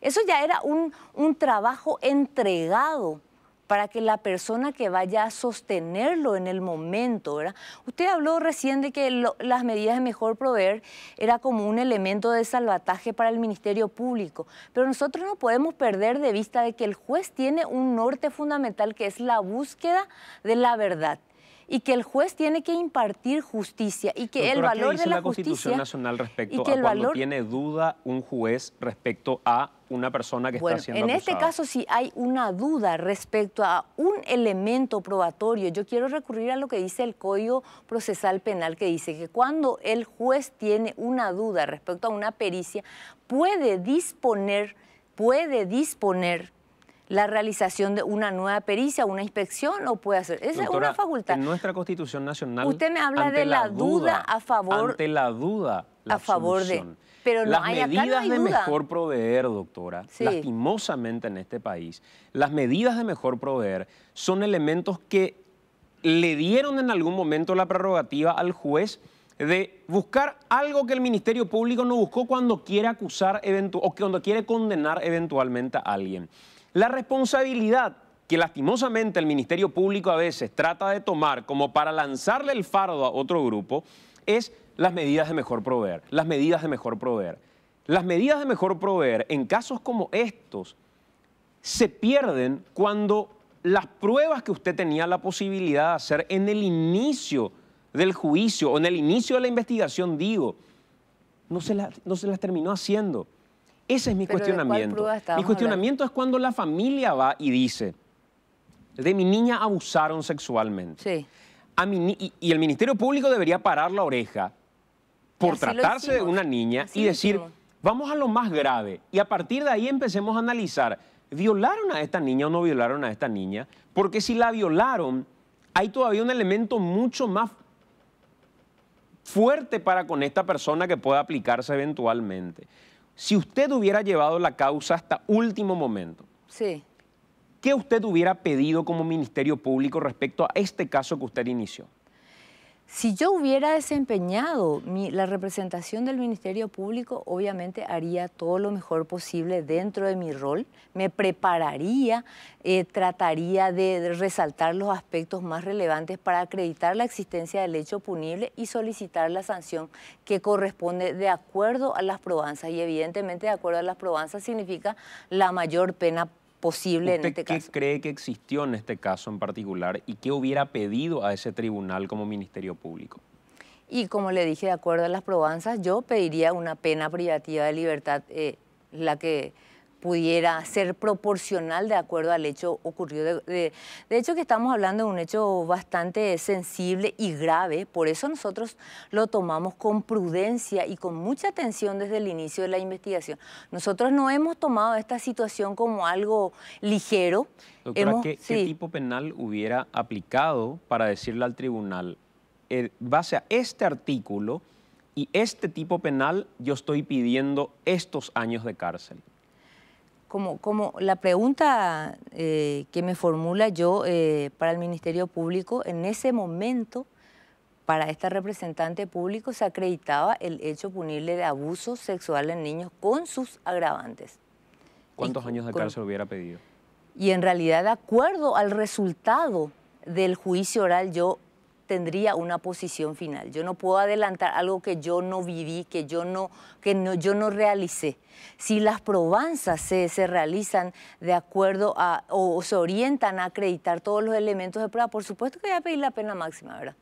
S6: Eso ya era un, trabajo entregado para que la persona que vaya a sostenerlo en el momento, Usted habló recién de que las medidas de mejor proveer era como un elemento de salvataje para el Ministerio Público, pero nosotros no podemos perder de vista de que el juez tiene un norte fundamental que es la búsqueda de la verdad y que el juez tiene que impartir justicia y que el valor ¿qué dice de la, Constitución Nacional respecto a cuando
S1: tiene duda un juez respecto a una persona que está siendo en este caso
S6: si hay una duda respecto a un elemento probatorio, yo quiero recurrir a lo que dice el Código Procesal Penal que dice que cuando el juez tiene una duda respecto a una pericia puede disponer puede disponer la realización de una nueva pericia, una inspección, o puede hacer. Esa es una
S1: facultad. En nuestra Constitución Nacional. Usted me habla de la, duda, a favor. Ante la duda, a favor de.
S6: Pero no, las hay, medidas de mejor
S1: proveer, doctora, lastimosamente en este país, las medidas de mejor proveer son elementos que le dieron en algún momento la prerrogativa al juez de buscar algo que el Ministerio Público no buscó cuando quiere acusar o cuando quiere condenar eventualmente a alguien. La responsabilidad que lastimosamente el Ministerio Público a veces trata de tomar como para lanzarle el fardo a otro grupo es las medidas de mejor proveer, las medidas de mejor proveer. Las medidas de mejor proveer en casos como estos se pierden cuando las pruebas que usted tenía la posibilidad de hacer en el inicio del juicio o en el inicio de la investigación, digo, no se no se las terminó haciendo. Ese es mi cuestionamiento. Mi cuestionamiento es cuando la familia va y dice, de mi niña abusaron sexualmente. Sí. y, el Ministerio Público debería parar la oreja por tratarse de una niña y decir, vamos a lo más grave. Y a partir de ahí empecemos a analizar, ¿violaron a esta niña o no violaron a esta niña? Porque si la violaron, hay todavía un elemento mucho más fuerte para con esta persona que pueda aplicarse eventualmente si usted hubiera llevado la causa hasta último momento, sí. ¿qué usted hubiera pedido como Ministerio Público respecto a este caso que usted inició?
S6: Si yo hubiera desempeñado la representación del Ministerio Público, obviamente haría todo lo mejor posible dentro de mi rol, me prepararía, eh, trataría de resaltar los aspectos más relevantes para acreditar la existencia del hecho punible y solicitar la sanción que corresponde de acuerdo a las probanzas. Y evidentemente de acuerdo a las probanzas significa la mayor pena posible este
S1: qué cree que existió en este caso en particular y qué hubiera pedido a ese tribunal como Ministerio Público?
S6: Y como le dije, de acuerdo a las probanzas, yo pediría una pena privativa de libertad, eh, la que pudiera ser proporcional de acuerdo al hecho ocurrido. De, hecho que estamos hablando de un hecho bastante sensible y grave, por eso nosotros lo tomamos con prudencia y con mucha atención desde el inicio de la investigación. Nosotros no hemos tomado esta situación como algo
S1: ligero.
S6: Doctora, ¿qué, tipo
S1: penal hubiera aplicado para decirle al tribunal, eh, base a este artículo y este tipo penal, yo estoy pidiendo estos años de cárcel?
S6: como, la pregunta eh, que me formula yo eh, para el Ministerio Público, en ese momento, para esta representante público se acreditaba el hecho punible de abuso sexual en niños con sus agravantes.
S1: ¿Cuántos años de cárcel hubiera pedido?
S6: Y en realidad, de acuerdo al resultado del juicio oral, yo tendría una posición final. Yo no puedo adelantar algo que yo no viví, que yo no, que yo no realicé. Si las probanzas se, realizan de acuerdo a, o, o se orientan a acreditar todos los elementos de prueba, por supuesto que voy a pedir la pena máxima, ¿verdad?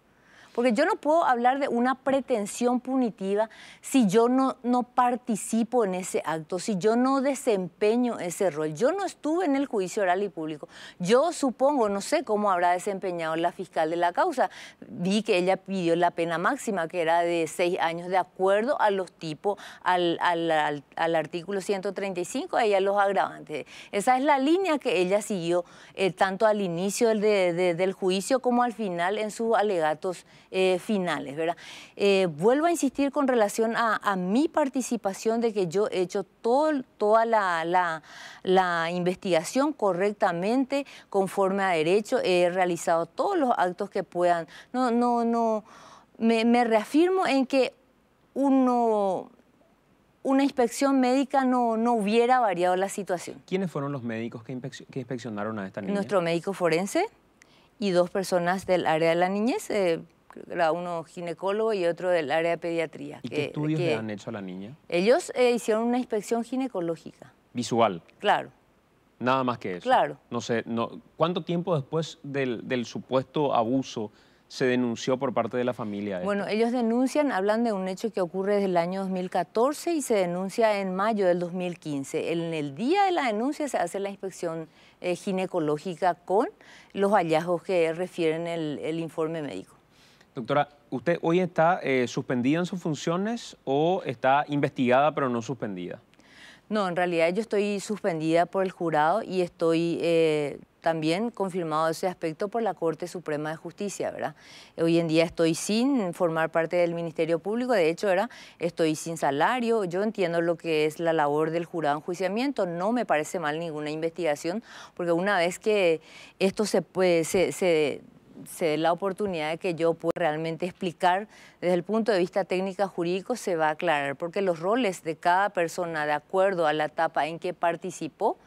S6: Porque yo no puedo hablar de una pretensión punitiva si yo no, no participo en ese acto, si yo no desempeño ese rol. Yo no estuve en el juicio oral y público. Yo supongo, no sé cómo habrá desempeñado la fiscal de la causa. Vi que ella pidió la pena máxima, que era de seis años, de acuerdo a los tipos, al, artículo 135 y a los agravantes. Esa es la línea que ella siguió eh, tanto al inicio del juicio como al final en sus alegatos eh, finales, ¿verdad? Eh, vuelvo a insistir con relación a, mi participación de que yo he hecho toda la, investigación correctamente, conforme a derecho, he realizado todos los actos que puedan. No, no, no, me, reafirmo en que una inspección médica no, no hubiera variado la situación.
S1: ¿Quiénes fueron los médicos que, inspeccionaron a esta niña? Nuestro
S6: médico forense y dos personas del área de la niñez, eh, uno ginecólogo y otro del área de pediatría. qué estudios le
S1: han hecho a la niña?
S6: Ellos eh, hicieron una inspección ginecológica. ¿Visual? Claro.
S1: Nada más que eso. Claro. No sé, no, ¿cuánto tiempo después del, supuesto abuso se denunció por parte de la familia? Bueno,
S6: ellos denuncian, hablan de un hecho que ocurre desde el año 2014 y se denuncia en mayo del 2015. En el día de la denuncia se hace la inspección eh, ginecológica con los hallazgos que refieren el informe médico.
S1: Doctora, ¿usted hoy está eh, suspendida en sus funciones o está investigada pero no suspendida?
S6: No, en realidad yo estoy suspendida por el jurado y estoy eh, también confirmado ese aspecto por la Corte Suprema de Justicia, ¿verdad? Hoy en día estoy sin formar parte del Ministerio Público, de hecho, era estoy sin salario, yo entiendo lo que es la labor del jurado en juiciamiento, no me parece mal ninguna investigación, porque una vez que esto se, puede, se se dé la oportunidad de que yo pueda realmente explicar desde el punto de vista técnico jurídico se va a aclarar, porque los roles de cada persona de acuerdo a la etapa en que participó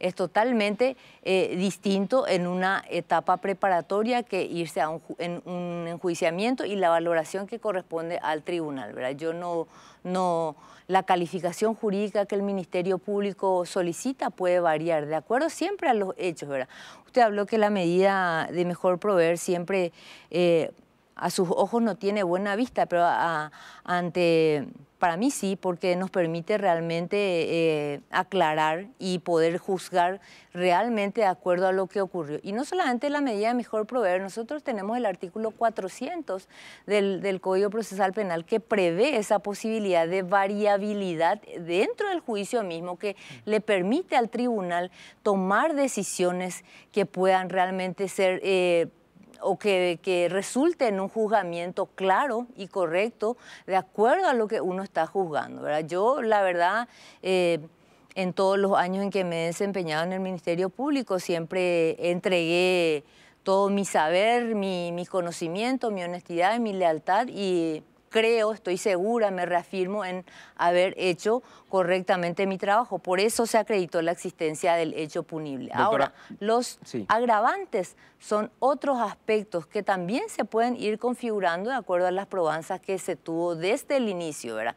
S6: es totalmente eh, distinto en una etapa preparatoria que irse a un, enjuiciamiento y la valoración que corresponde al tribunal, ¿verdad? Yo no, no, la calificación jurídica que el Ministerio Público solicita puede variar, de acuerdo siempre a los hechos, ¿verdad? Usted habló que la medida de mejor proveer siempre... Eh, a sus ojos no tiene buena vista, pero ante, para mí sí, porque nos permite realmente eh, aclarar y poder juzgar realmente de acuerdo a lo que ocurrió. Y no solamente la medida de mejor proveer, nosotros tenemos el artículo 400 del, Código Procesal Penal que prevé esa posibilidad de variabilidad dentro del juicio mismo, que le permite al tribunal tomar decisiones que puedan realmente ser... Eh, o que, que, resulte en un juzgamiento claro y correcto de acuerdo a lo que uno está juzgando. ¿verdad? Yo, la verdad, eh, en todos los años en que me he desempeñado en el Ministerio Público, siempre entregué todo mi saber, mi, mi conocimiento, mi honestidad y mi lealtad y creo, estoy segura, me reafirmo en haber hecho correctamente mi trabajo. Por eso se acreditó la existencia del hecho punible. Ahora, los agravantes son otros aspectos que también se pueden ir configurando de acuerdo a las probanzas que se tuvo desde el inicio, ¿verdad?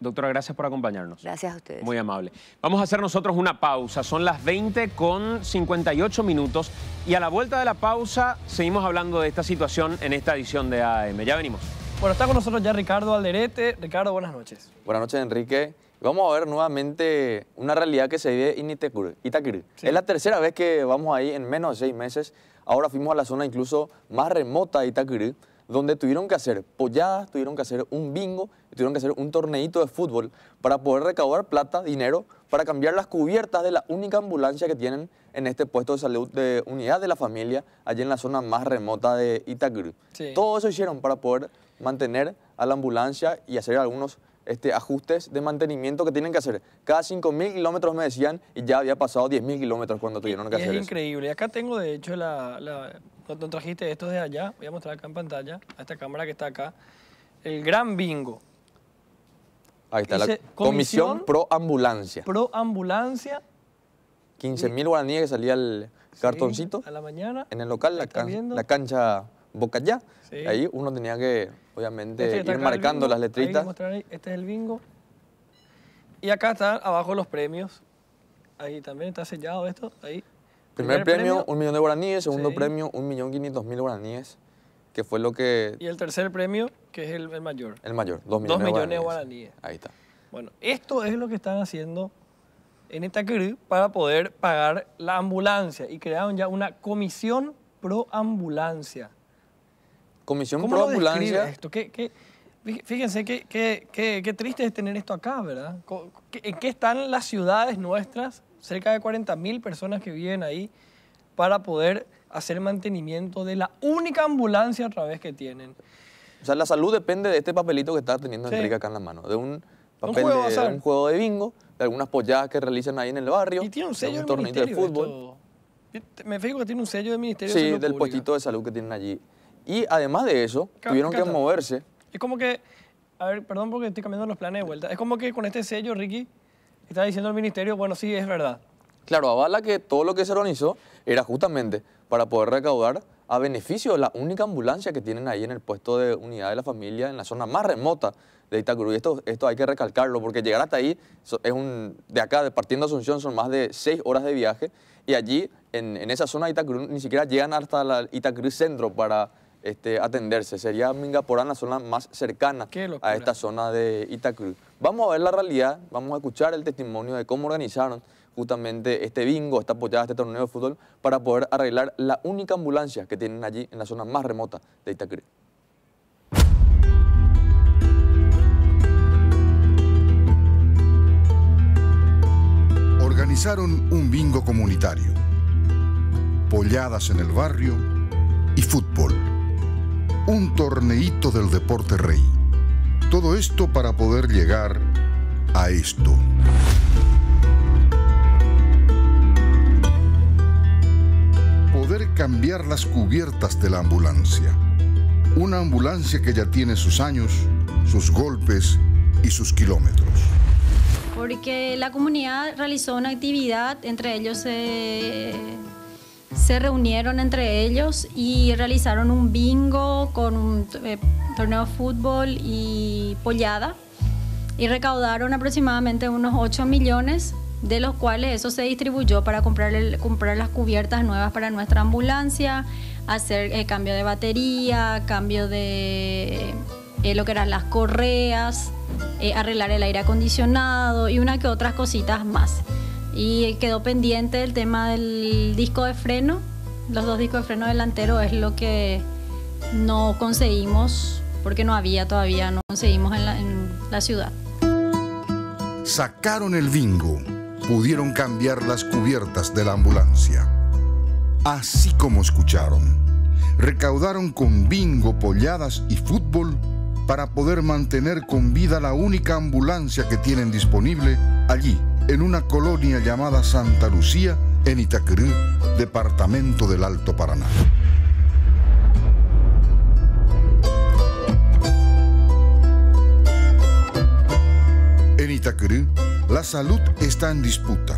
S1: Doctora, gracias por acompañarnos. Gracias a ustedes. Muy amable. Vamos a hacer nosotros una pausa. Son las 20 con 58 minutos y a la vuelta de la pausa seguimos hablando de esta situación en esta edición de AM. Ya venimos.
S2: Bueno, está con nosotros ya Ricardo Alderete. Ricardo, buenas noches.
S1: Buenas noches, Enrique.
S7: Vamos a ver nuevamente una realidad que se vive en Itacur. Es la tercera vez que vamos ahí en menos de seis meses. Ahora fuimos a la zona incluso más remota de Itacur, donde tuvieron que hacer polladas, tuvieron que hacer un bingo, tuvieron que hacer un torneito de fútbol para poder recaudar plata, dinero, para cambiar las cubiertas de la única ambulancia que tienen en este puesto de salud de unidad de la familia, allí en la zona más remota de Itacur. Todo eso hicieron para poder mantener a la ambulancia y hacer algunos este, ajustes de mantenimiento que tienen que hacer. Cada 5.000 kilómetros me decían y ya había pasado 10.000 kilómetros cuando tuvieron que hacer es
S2: increíble. Acá tengo, de hecho, la, cuando trajiste esto de allá, voy a mostrar acá en pantalla, a esta cámara que está acá, el gran bingo.
S7: Ahí está, la comisión, Pro Ambulancia.
S2: Pro Ambulancia.
S7: 15.000 guaraníes que salía el cartoncito. a la mañana. En el local, la cancha Boca ya. Ahí uno tenía que, obviamente, este ir marcando las letritas.
S2: este es el bingo. Y acá están abajo los premios. Ahí también está sellado esto. Ahí.
S7: Primer, premio, un millón de guaraníes. Segundo premio, un millón quinientos mil guaraníes, que fue lo que...
S2: Y el tercer premio, que es el, mayor. El mayor, dos millones, de guaraníes. Ahí está. Bueno, esto es lo que están haciendo en esta CRI para poder pagar la ambulancia y crearon ya una comisión pro ambulancia.
S7: Comisión ¿Cómo Ambulancia. Esto?
S2: Fíjense qué, triste es tener esto acá, ¿verdad? ¿En qué están las ciudades nuestras? Cerca de 40.000 personas que viven ahí para poder hacer mantenimiento de la única ambulancia a través que tienen.
S7: O sea, la salud depende de este papelito que está teniendo Enrique acá en la mano, de un papel juego, de, un juego de bingo, de algunas polladas que realizan ahí en el barrio, y tiene un, sello de un de fútbol.
S2: Me fijo que tiene un sello del Ministerio de Salud Sí, del poquito
S7: de salud que tienen allí y además de eso, tuvieron que moverse.
S2: Es como que, a ver, perdón porque estoy cambiando los planes de vuelta. Es como que con este sello, Ricky, está diciendo el ministerio, bueno, sí, es verdad.
S7: Claro, avala que todo lo que se organizó era justamente para poder recaudar a beneficio de la única ambulancia que tienen ahí en el puesto de unidad de la familia, en la zona más remota de Itacurú. Y esto, esto hay que recalcarlo, porque llegar hasta ahí, es un, de acá, de partiendo de Asunción, son más de seis horas de viaje, y allí, en, esa zona de Itacurú, ni siquiera llegan hasta la Itacurú Centro para este, atenderse. Sería Mingaporán la zona más cercana a esta zona de Itacruz, Vamos a ver la realidad, vamos a escuchar el testimonio de cómo organizaron justamente este bingo, esta apoyada, este torneo de fútbol, para poder arreglar la única ambulancia que tienen allí en la zona más remota de Itacruz
S3: Organizaron un bingo comunitario, polladas en el barrio y fútbol un torneito del deporte rey. Todo esto para poder llegar a esto. Poder cambiar las cubiertas de la ambulancia. Una ambulancia que ya tiene sus años, sus golpes y sus kilómetros
S8: porque la comunidad realizó una actividad, entre ellos eh, se reunieron entre ellos y realizaron un bingo con un eh, torneo de fútbol y pollada y recaudaron aproximadamente unos 8 millones, de los cuales eso se distribuyó para comprar, las cubiertas nuevas para nuestra ambulancia, hacer el eh, cambio de batería, cambio de eh, lo que eran las correas, arreglar el aire acondicionado y una que otras cositas más. Y quedó pendiente el tema del disco de freno. Los dos discos de freno delantero es lo que no conseguimos, porque no había todavía, no conseguimos en la, en la ciudad.
S3: Sacaron el bingo. Pudieron cambiar las cubiertas de la ambulancia. Así como escucharon recaudaron con bingo, polladas y fútbol para poder mantener con vida la única ambulancia que tienen disponible allí en una colonia llamada Santa Lucía, en Itacurú, departamento del Alto Paraná. En Itacurú, la salud está en disputa.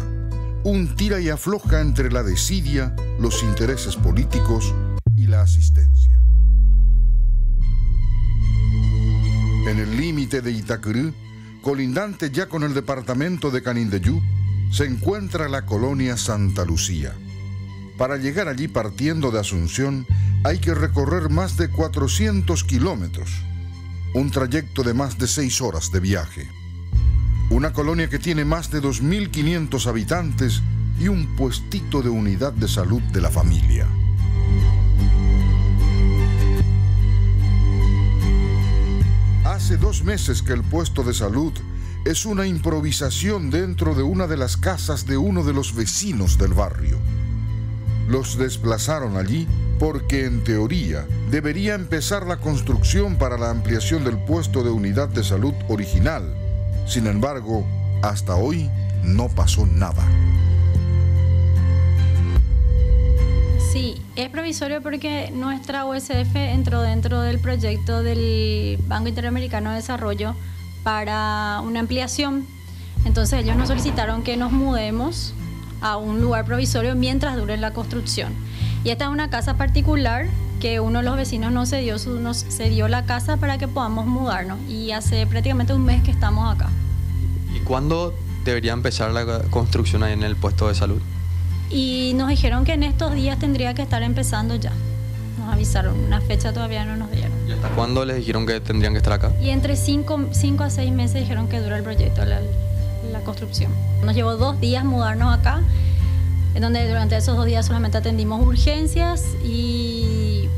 S3: Un tira y afloja entre la desidia, los intereses políticos y la asistencia. En el límite de Itacurú, colindante ya con el departamento de Canindeyú, se encuentra la colonia Santa Lucía. Para llegar allí partiendo de Asunción hay que recorrer más de 400 kilómetros, un trayecto de más de 6 horas de viaje. Una colonia que tiene más de 2.500 habitantes y un puestito de unidad de salud de la familia. Hace dos meses que el puesto de salud es una improvisación dentro de una de las casas de uno de los vecinos del barrio. Los desplazaron allí porque en teoría debería empezar la construcción para la ampliación del puesto de unidad de salud original. Sin embargo, hasta hoy no pasó nada.
S8: Sí, es provisorio porque nuestra USF entró dentro del proyecto del Banco Interamericano de Desarrollo para una ampliación. Entonces ellos nos solicitaron que nos mudemos a un lugar provisorio mientras dure la construcción. Y esta es una casa particular que uno de los vecinos nos cedió, nos cedió la casa para que podamos mudarnos. Y hace prácticamente un mes que estamos acá.
S7: ¿Y cuándo debería empezar la construcción ahí en el puesto de salud?
S8: y nos dijeron que en estos días tendría que estar empezando ya. Nos avisaron, una fecha todavía no nos dieron.
S7: ¿Y hasta cuándo les dijeron que tendrían que estar acá?
S8: Y entre 5 a 6 meses dijeron que dura el proyecto, la, la construcción. Nos llevó dos días mudarnos acá, en donde durante esos dos días solamente atendimos urgencias y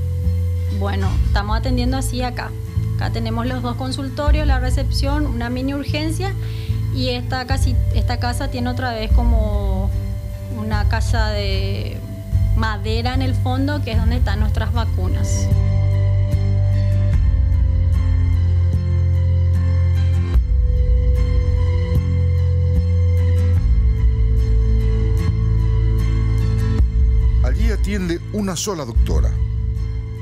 S8: bueno, estamos atendiendo así acá. Acá tenemos los dos consultorios, la recepción, una mini urgencia y esta, casi, esta casa tiene otra vez como una casa de madera en el fondo, que es donde están nuestras vacunas.
S3: Allí atiende una sola doctora,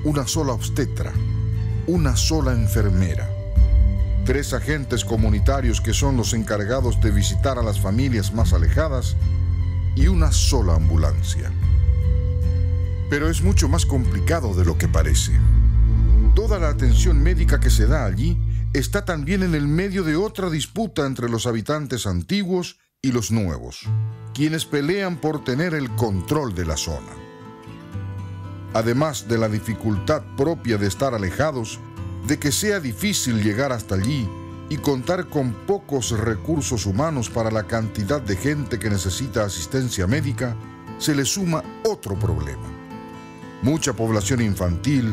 S3: una sola obstetra, una sola enfermera tres agentes comunitarios que son los encargados de visitar a las familias más alejadas y una sola ambulancia. Pero es mucho más complicado de lo que parece. Toda la atención médica que se da allí está también en el medio de otra disputa entre los habitantes antiguos y los nuevos, quienes pelean por tener el control de la zona. Además de la dificultad propia de estar alejados, de que sea difícil llegar hasta allí y contar con pocos recursos humanos para la cantidad de gente que necesita asistencia médica, se le suma otro problema. Mucha población infantil,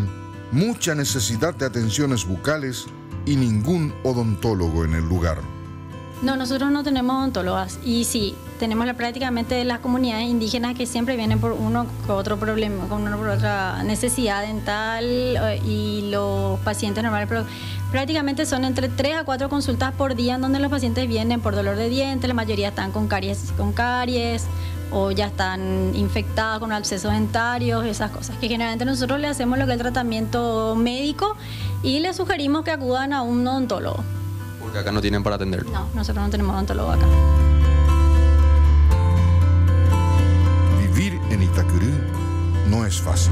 S3: mucha necesidad de atenciones bucales y ningún odontólogo en el lugar.
S8: No, nosotros no tenemos odontólogas y sí, tenemos prácticamente las comunidades indígenas que siempre vienen por uno con otro problema, con una por otra necesidad dental eh, y los pacientes normales, prácticamente son entre 3 a 4 consultas por día en donde los pacientes vienen por dolor de diente, la mayoría están con caries, con caries o ya están infectados con abscesos dentarios, esas cosas, que generalmente nosotros le hacemos lo que es el tratamiento médico y les sugerimos que acudan a un odontólogo.
S7: Porque acá no tienen para atenderlo.
S8: No, nosotros no tenemos odontólogo
S3: acá. Vivir en Itacurú no es fácil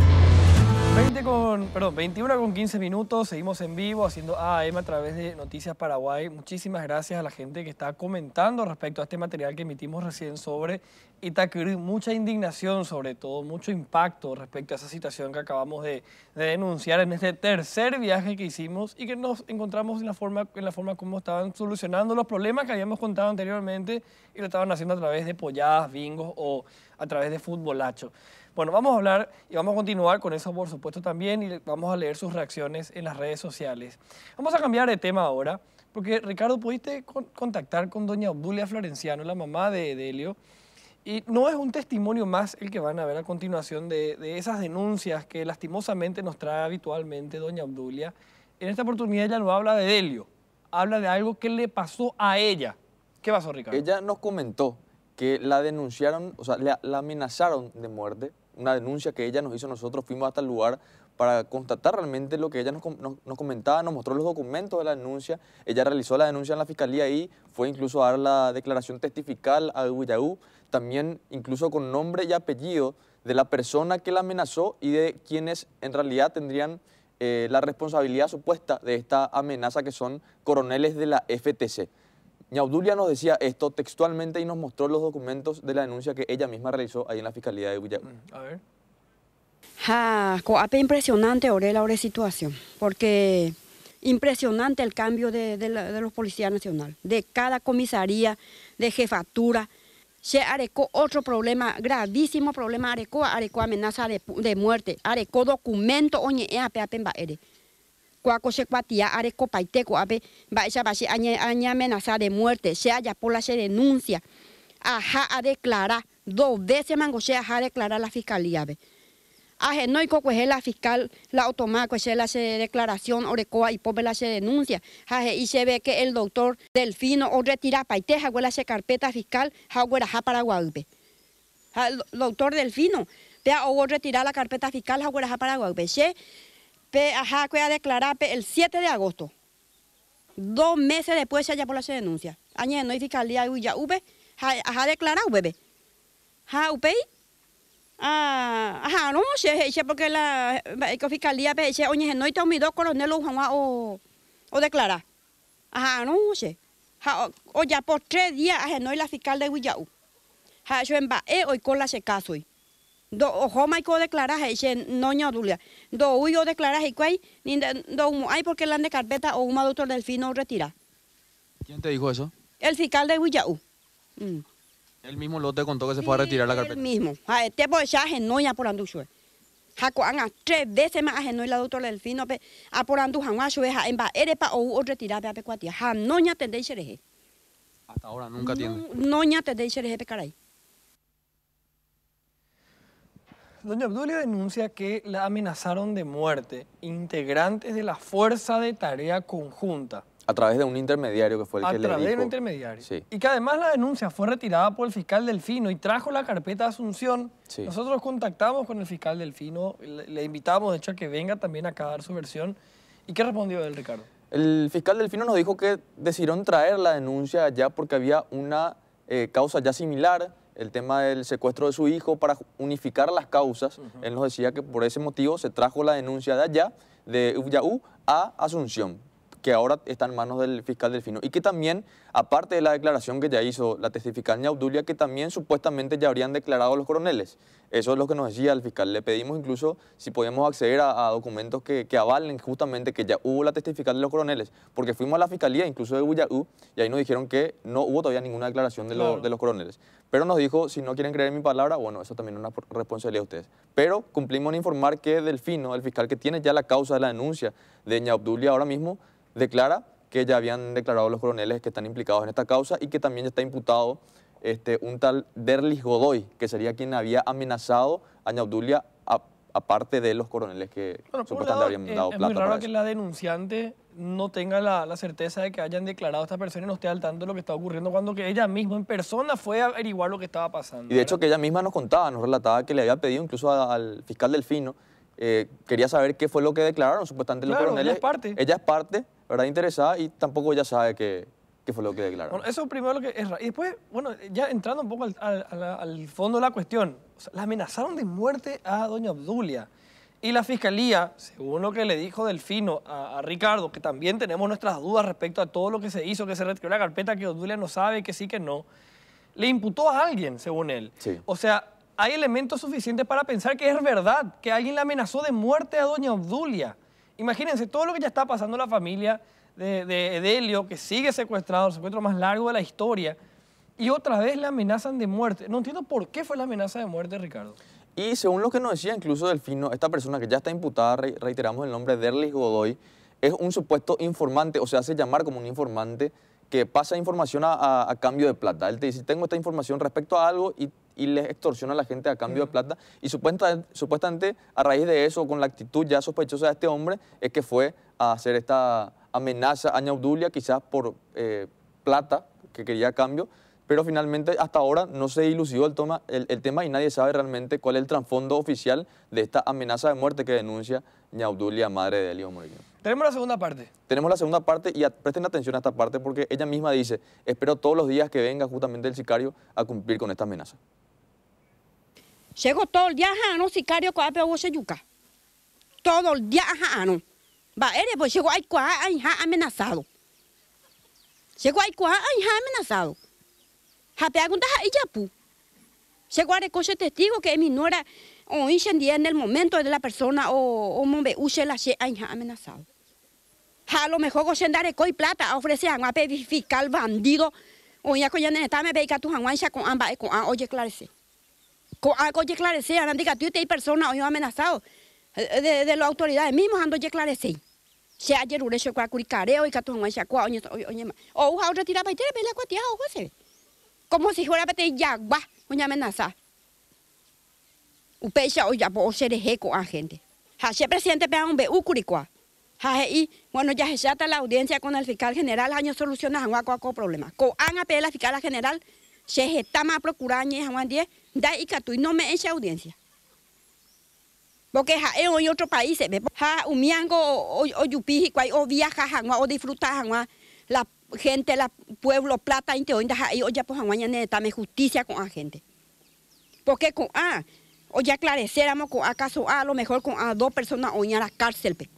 S3: con, perdón,
S2: 21 con 15 minutos, seguimos en vivo haciendo AM a través de Noticias Paraguay. Muchísimas gracias a la gente que está comentando respecto a este material que emitimos recién sobre Itacurí. Mucha indignación sobre todo, mucho impacto respecto a esa situación que acabamos de, denunciar en este tercer viaje que hicimos y que nos encontramos en la, forma, en la forma como estaban solucionando los problemas que habíamos contado anteriormente y lo estaban haciendo a través de polladas, bingos o a través de futbolacho. Bueno, vamos a hablar y vamos a continuar con eso, por supuesto, también, y vamos a leer sus reacciones en las redes sociales. Vamos a cambiar de tema ahora, porque Ricardo, pudiste contactar con doña Obdulia Florenciano, la mamá de Delio, y no es un testimonio más el que van a ver a continuación de, esas denuncias que lastimosamente nos trae habitualmente doña Obdulia. En esta oportunidad ella no habla de Delio, habla de algo que le pasó a ella. ¿Qué pasó,
S7: Ricardo? Ella nos comentó que la denunciaron, o sea, la, la amenazaron de muerte una denuncia que ella nos hizo nosotros, fuimos hasta el lugar para constatar realmente lo que ella nos, comentaba, nos mostró los documentos de la denuncia, ella realizó la denuncia en la fiscalía ahí, fue incluso a dar la declaración testifical a Guillagú, también incluso con nombre y apellido de la persona que la amenazó y de quienes en realidad tendrían eh, la responsabilidad supuesta de esta amenaza que son coroneles de la FTC. Ñaudulia nos decía esto textualmente y nos mostró los documentos de la denuncia que ella misma realizó ahí en la Fiscalía de Villagüe. Mm, a ver.
S9: Ja, ah, ah, impresionante ahora la situación, porque impresionante el cambio de, los policías nacionales, de cada comisaría, de jefatura. Se arecó otro problema, gravísimo problema, arecó, arecó amenaza de, de muerte, arecó documento, oñe, ape, Coacosecuatía, Arecopaiteco, Abe, Baisa Basi, Aña amenaza de muerte, se haya por la se denuncia. Ajá a declarar, dos veces mango se ajá declarar la fiscalía, Abe. Ajenoico, es la fiscal, la automático, es la declaración, orecoa y pobre la se denuncia. y se ve que el doctor Delfino o retira paiteja, la se carpeta fiscal, ja para guaupe. doctor Delfino, vea, o retira la carpeta fiscal, ja para guaupe pe ajaco a declarar el 7 de agosto. Dos meses después se haya por la se denuncia. Añe no hay fiscalía uy ya ube, ajá declarado bebé. Ja upei. Ah, ajá, no sé, eche porque la eh, fiscalía pe eche oñe no y dos coronel o o o declara. Ajá, no sé. Ja o ya por tres días ajá, no hay la fiscal de Huillaú. Ja yo en ba hoy con la se caso do homa ko declara noña dulia do uyo declara y cuai ni do hay porque la de carpeta o un doctor Delfino retira
S7: ¿Quién te dijo eso?
S9: El fiscal de Huillau. El
S7: mm. mismo te contó que se fue a retirar la carpeta. El mismo.
S9: A este por ya genoya por anduchue. Jacoanga ah, tres veces más ajeno y la doctora Delfino pe a ah, por andujanwa sue ah, ja en ba pa o o retirar pe cuatia. Ja noña tendéis Hasta
S7: ahora nunca tiene.
S9: Noña tendéis cereje pe caray.
S2: Doña Abdulia denuncia que la amenazaron de muerte integrantes de la Fuerza de Tarea Conjunta.
S7: A través de un intermediario que fue el que le dijo. A través de un
S2: intermediario. Y que además la denuncia fue retirada por el fiscal Delfino y trajo la carpeta a Asunción. Nosotros contactamos con el fiscal Delfino, le, invitamos de hecho a que venga también a dar su versión. ¿Y qué respondió él, Ricardo?
S7: El fiscal Delfino nos dijo que decidieron traer la denuncia ya porque había una eh, causa ya similar el tema del secuestro de su hijo para unificar las causas. Él nos decía que por ese motivo se trajo la denuncia de allá, de Uyaú, a Asunción que ahora está en manos del fiscal Delfino y que también, aparte de la declaración que ya hizo la testificante Audulia, que también supuestamente ya habrían declarado los coroneles. Eso es lo que nos decía el fiscal. Le pedimos incluso si podíamos acceder a, documentos que, avalen justamente que ya hubo la testificación de los coroneles, porque fuimos a la fiscalía, incluso de Uyahú, y ahí nos dijeron que no hubo todavía ninguna declaración de, de los coroneles. Pero nos dijo, si no quieren creer en mi palabra, bueno, eso también es una responsabilidad de ustedes. Pero cumplimos en informar que Delfino, el fiscal que tiene ya la causa de la denuncia de Ña Obdulia ahora mismo, declara que ya habían declarado los coroneles que están implicados en esta causa y que también ya está imputado este, un tal Derlis Godoy, que sería quien había amenazado a Ñaudulia aparte de los coroneles que supuestamente habían dado plata. Es raro que la
S2: denunciante no tenga la, certeza de que hayan declarado a esta persona y no esté al tanto de lo que está ocurriendo cuando que ella misma en persona fue a averiguar lo que estaba pasando.
S7: Y de hecho que ella misma nos contaba, nos relataba que le había pedido incluso al fiscal Delfino, eh, quería saber qué fue lo que declararon supuestamente los coroneles. Ella es parte. Ella es parte, ¿verdad? Interesada y tampoco ella sabe que, ¿Qué fue lo que declaró. Bueno,
S2: eso primero lo que es Y después, bueno, ya entrando un poco al, fondo de la cuestión, la amenazaron de muerte a doña Obdulia. Y la fiscalía, según lo que le dijo Delfino a, Ricardo, que también tenemos nuestras dudas respecto a todo lo que se hizo, que se retiró la carpeta, que Obdulia no sabe, que sí, que no, le imputó a alguien, según él. Sí. O sea, hay elementos suficientes para pensar que es verdad, que alguien la amenazó de muerte a doña Obdulia. Imagínense todo lo que ya está pasando en la familia de, de Edelio, que sigue secuestrado, el secuestro más largo de la historia, y otra vez le amenazan de muerte. No entiendo por qué fue la amenaza de muerte, Ricardo.
S7: Y según lo que nos decía incluso Delfino, esta persona que ya está imputada, reiteramos el nombre, Derlis Godoy, es un supuesto informante, o se hace llamar como un informante que pasa información a, cambio de plata. Él te dice, tengo esta información respecto a algo y, y les extorsiona a la gente a cambio de plata. Y supuestamente, supuestamente, a raíz de eso, con la actitud ya sospechosa de este hombre, es que fue a hacer esta amenaza a Ñaudulia, quizás por eh, plata, que quería cambio, pero finalmente hasta ahora no se dilucidó el, el, tema y nadie sabe realmente cuál es el trasfondo oficial de esta amenaza de muerte que denuncia Ñaudulia, madre de Elio Moreno Tenemos la segunda parte. Tenemos la segunda parte y presten atención a esta parte porque ella misma dice, espero todos los días que venga justamente el sicario a cumplir con esta amenaza.
S9: Llego todo el día a no sicario la yuca. Todo el día a no. Va, eres, pues llegó a cuá, amenazado. Llegó a cuá, amenazado. ha pregunta, ja, ella, pu. Llegó a recoche testigo que mi nuera, o incendía en el momento de la persona, o, o mombe, uche la che, amenazado. a lo mejor, cochendare coi plata, ofrece a fiscal bandido. Oye, coña, neta, me peica tu janguancha con amba, con a, oye, clarece. Con a, oye, clarece, arandi, que tú y te hay personas, amenazado. De, eh, de, de las autoridades mismas, ando, oye, clarece se ha llenado de chocolate curicareo y que a tu oye, oye, o a otra tira para la pelea o José. Como si fuera para ya, va, una amenaza. Upecha o ya, posee seré jeco a gente. Ha sido presidente para un be ucuricua. Ha y bueno, ya se trata la audiencia con el fiscal general, año soluciona a un problema. Co han pelea la fiscal general, se está más procurando a Juan da y que no me eche audiencia. Porque en otro país, pues, ja, umiango o, o yupi, o viaja, o disfruta, la gente, la pueblo, plata, inte hoy, ja, y oya, pues, tame justicia con la gente. Porque con a, o ya con acaso a, lo mejor con a dos personas hoy a la cárcel, pe.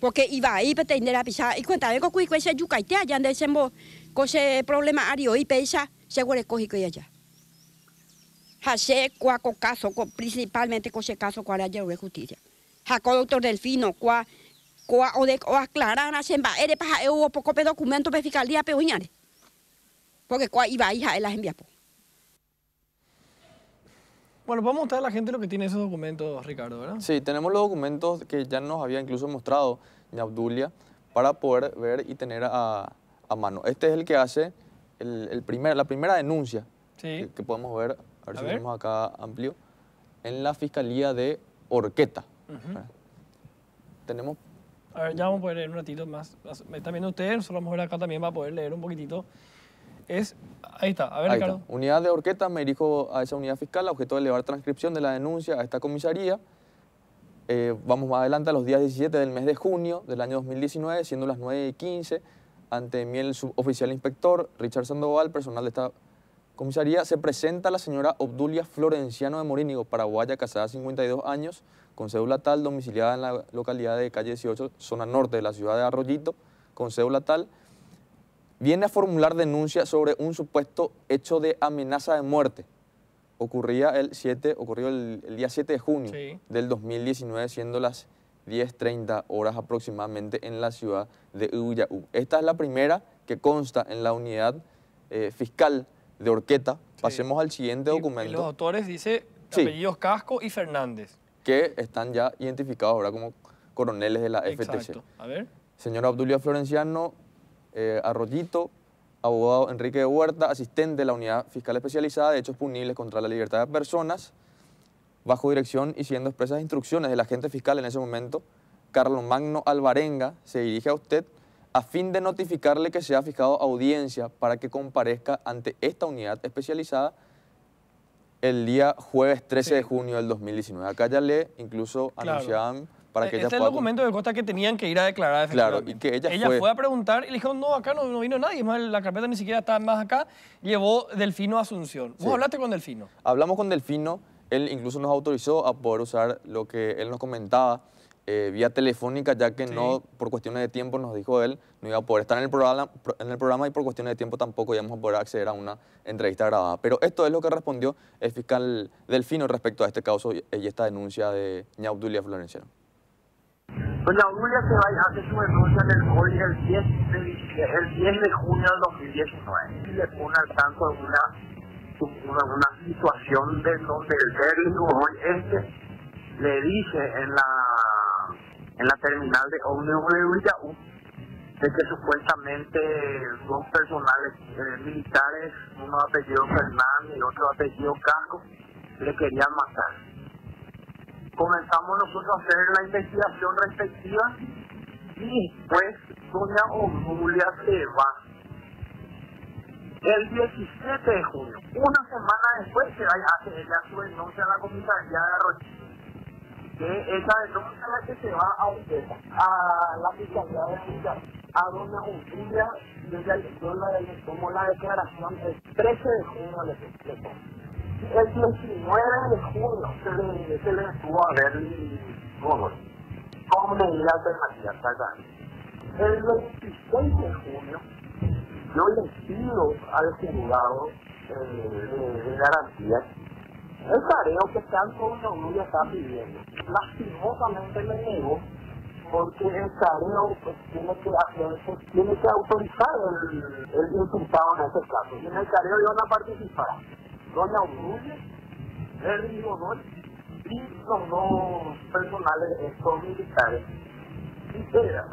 S9: Porque iba ahí, pe, tener a pisar, y cuenta, vengo, cuí, ese yucaite allá ya, de ese, coche problema, ario, y pe, se, se, huele, y allá. Hache cuaco caso, principalmente cochecaso cua la justicia. Jaco doctor Delfino, cua cua o de o aclarar a ere pa eh, poco pe documento pe fiscalía pe uñare. Porque cua iba hija él las envía Bueno, vamos a mostrar a
S2: la gente lo que tiene esos documentos, Ricardo, ¿verdad?
S7: Sí, tenemos los documentos que ya nos había incluso mostrado Abdulia para poder ver y tener a, a mano. Este es el que hace el, el primer, la primera denuncia sí. que podemos ver a ver si tenemos acá amplio, en la Fiscalía de Orqueta. Tenemos...
S2: A ver, ya vamos a poder leer un ratito más. Me están viendo ustedes, solo vamos a ver acá también va a poder leer un poquitito. Es, ahí está, a ver, Ricardo.
S7: Unidad de Orqueta me dirijo a esa unidad fiscal, objeto de elevar transcripción de la denuncia a esta comisaría. Eh, vamos más adelante a los días 17 del mes de junio del año 2019, siendo las 9 y 15, ante mí el suboficial inspector Richard Sandoval, personal de esta Comisaría, se presenta la señora Obdulia Florenciano de Morínigo, paraguaya, casada 52 años, con cédula tal, domiciliada en la localidad de calle 18, zona norte de la ciudad de Arroyito, con cédula tal, viene a formular denuncia sobre un supuesto hecho de amenaza de muerte. Ocurría el 7, ocurrió el, día 7 de junio del 2019, siendo las 10.30 horas aproximadamente en la ciudad de Uyahú. Esta es la primera que consta en la unidad eh, fiscal de Orqueta. Pasemos al siguiente documento. los autores dice
S2: apellidos Casco y
S7: Fernández. Que están ya identificados ahora como coroneles de la Exacto. A ver. Señora Obdulia Florenciano eh, Arroyito, abogado Enrique de Huerta, asistente de la Unidad Fiscal Especializada de Hechos Punibles contra la Libertad de Personas, bajo dirección y siguiendo expresas instrucciones del agente fiscal en ese momento, Carlos Magno Alvarenga, se dirige a usted a fin de notificarle que se ha fijado audiencia para que comparezca ante esta unidad especializada el día jueves 13 de junio del 2019. Acá ya le incluso claro. para que e este ella es el documento
S2: de Costa que tenían
S7: que ir a declarar Claro, y que ella, ella fue... a
S2: preguntar y le dijeron, no, acá no, vino nadie, más la carpeta ni siquiera está más acá. Llevó Delfino a Asunción. ¿Vos hablaste con Delfino?
S7: Hablamos con Delfino, él incluso nos autorizó a poder usar lo que él nos comentaba, eh, vía telefónica, ya que no, por cuestiones de tiempo, nos dijo él, no iba a poder estar en el, programa, en el programa y por cuestiones de tiempo tampoco íbamos a poder acceder a una entrevista grabada. Pero esto es lo que respondió el fiscal Delfino respecto a este caso y esta denuncia de Ñaudulia Florenciano.
S4: Doña se va a hacer su denuncia en el 10 de, 10 de junio 2019 y le pone al tanto de una, una, una situación de donde el hoy este le dice en la en la terminal de ONU de de que supuestamente dos personales eh, militares, uno apellido Fernández y otro apellido Carlos, le querían matar. Comenzamos nosotros a hacer la investigación respectiva y pues doña Julia se va el 17 de junio. Una semana después que hace ella su denuncia a la comisaría de Arroyo esa denuncia es la que se va a usted, a la fiscalía de Villa, a doña Julia y ya le, yo la, la declaración el 13 de junio, le explico. El 19 de junio se le, se estuvo a ver Gómez, con medidas de allá. El 26 de junio, yo le pido al juzgado eh, de, de garantías el careo que tanto ya está pidiendo, lastimosamente le negó porque el careo pues, tiene que hacerse, pues, tiene que autorizar el, diputado en ese caso. Y en el careo iban a participar Doña Urrulla, Henry Godoy y los dos personales estos militares. Y era,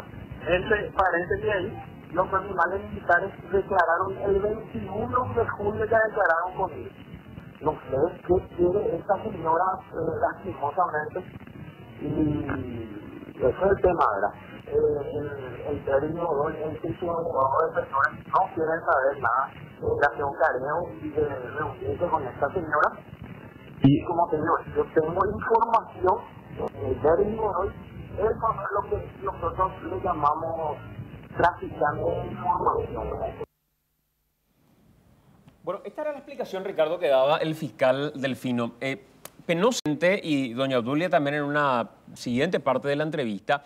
S4: parece que ahí, los personales militares declararon el 21 de julio que declararon con ellos no sé qué quiere esta señora eh, lastimosamente y eso es el tema, ¿verdad? Eh, el término el sitio de personas no quieren saber nada de un cariño y de reunirse con esta señora. Y como te yo tengo información el término hoy, es lo que nosotros le llamamos traficando información.
S1: Bueno, esta era la explicación, Ricardo, que daba el fiscal Delfino. Eh, y doña Dulia también en una siguiente parte de la entrevista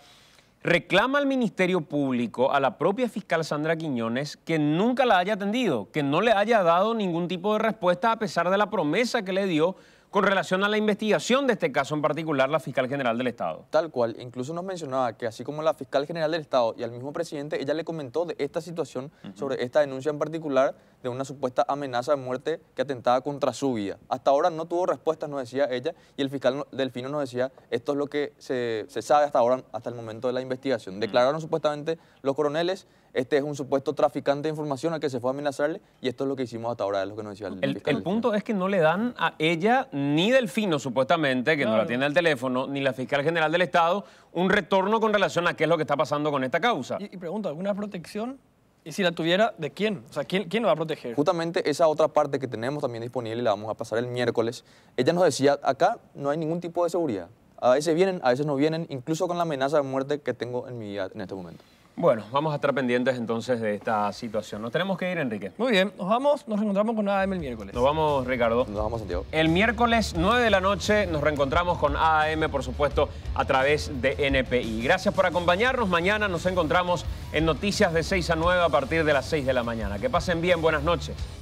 S1: reclama al Ministerio Público, a la propia fiscal Sandra Quiñones, que nunca la haya atendido, que no le haya dado ningún tipo de respuesta a pesar de la promesa que le dio con relación a la investigación de este caso en particular, la fiscal general del Estado. Tal cual, incluso nos mencionaba que así como la fiscal general del Estado y al
S7: mismo presidente, ella le comentó de esta situación, sobre esta denuncia en particular de una supuesta amenaza de muerte que atentaba contra su vida. Hasta ahora no tuvo respuestas, nos decía ella, y el fiscal Delfino nos decía, esto es lo que se, sabe hasta ahora, hasta el momento de la investigación. Declararon supuestamente los coroneles, este es un supuesto traficante de información al que se fue a amenazarle y esto es lo que hicimos hasta
S1: ahora, es lo que nos decía el El, el punto es que no le dan a ella ni Delfino, supuestamente, que no la tiene al teléfono, ni la fiscal general del Estado, un retorno con relación a qué es lo que está pasando con esta causa.
S2: Y, pregunto, ¿alguna protección?
S1: Y si la tuviera, ¿de quién? O sea, ¿quién, ¿quién va a proteger? Justamente esa
S7: otra parte que tenemos también disponible y la vamos a pasar el miércoles. Ella nos decía, acá no hay ningún tipo de seguridad. A veces vienen, a veces no vienen, incluso con la amenaza de muerte que tengo en mi vida en este momento.
S1: Bueno, vamos a estar pendientes entonces de esta situación. Nos tenemos que ir, Enrique. Muy bien, nos vamos, nos reencontramos con AM el miércoles. Nos vamos, Ricardo. Nos vamos, Santiago. El miércoles, 9 de la noche, nos reencontramos con AM, por supuesto, a través de NPI. Gracias por acompañarnos. Mañana nos encontramos en Noticias de 6 a 9 a partir de las 6 de la mañana. Que pasen bien, buenas noches.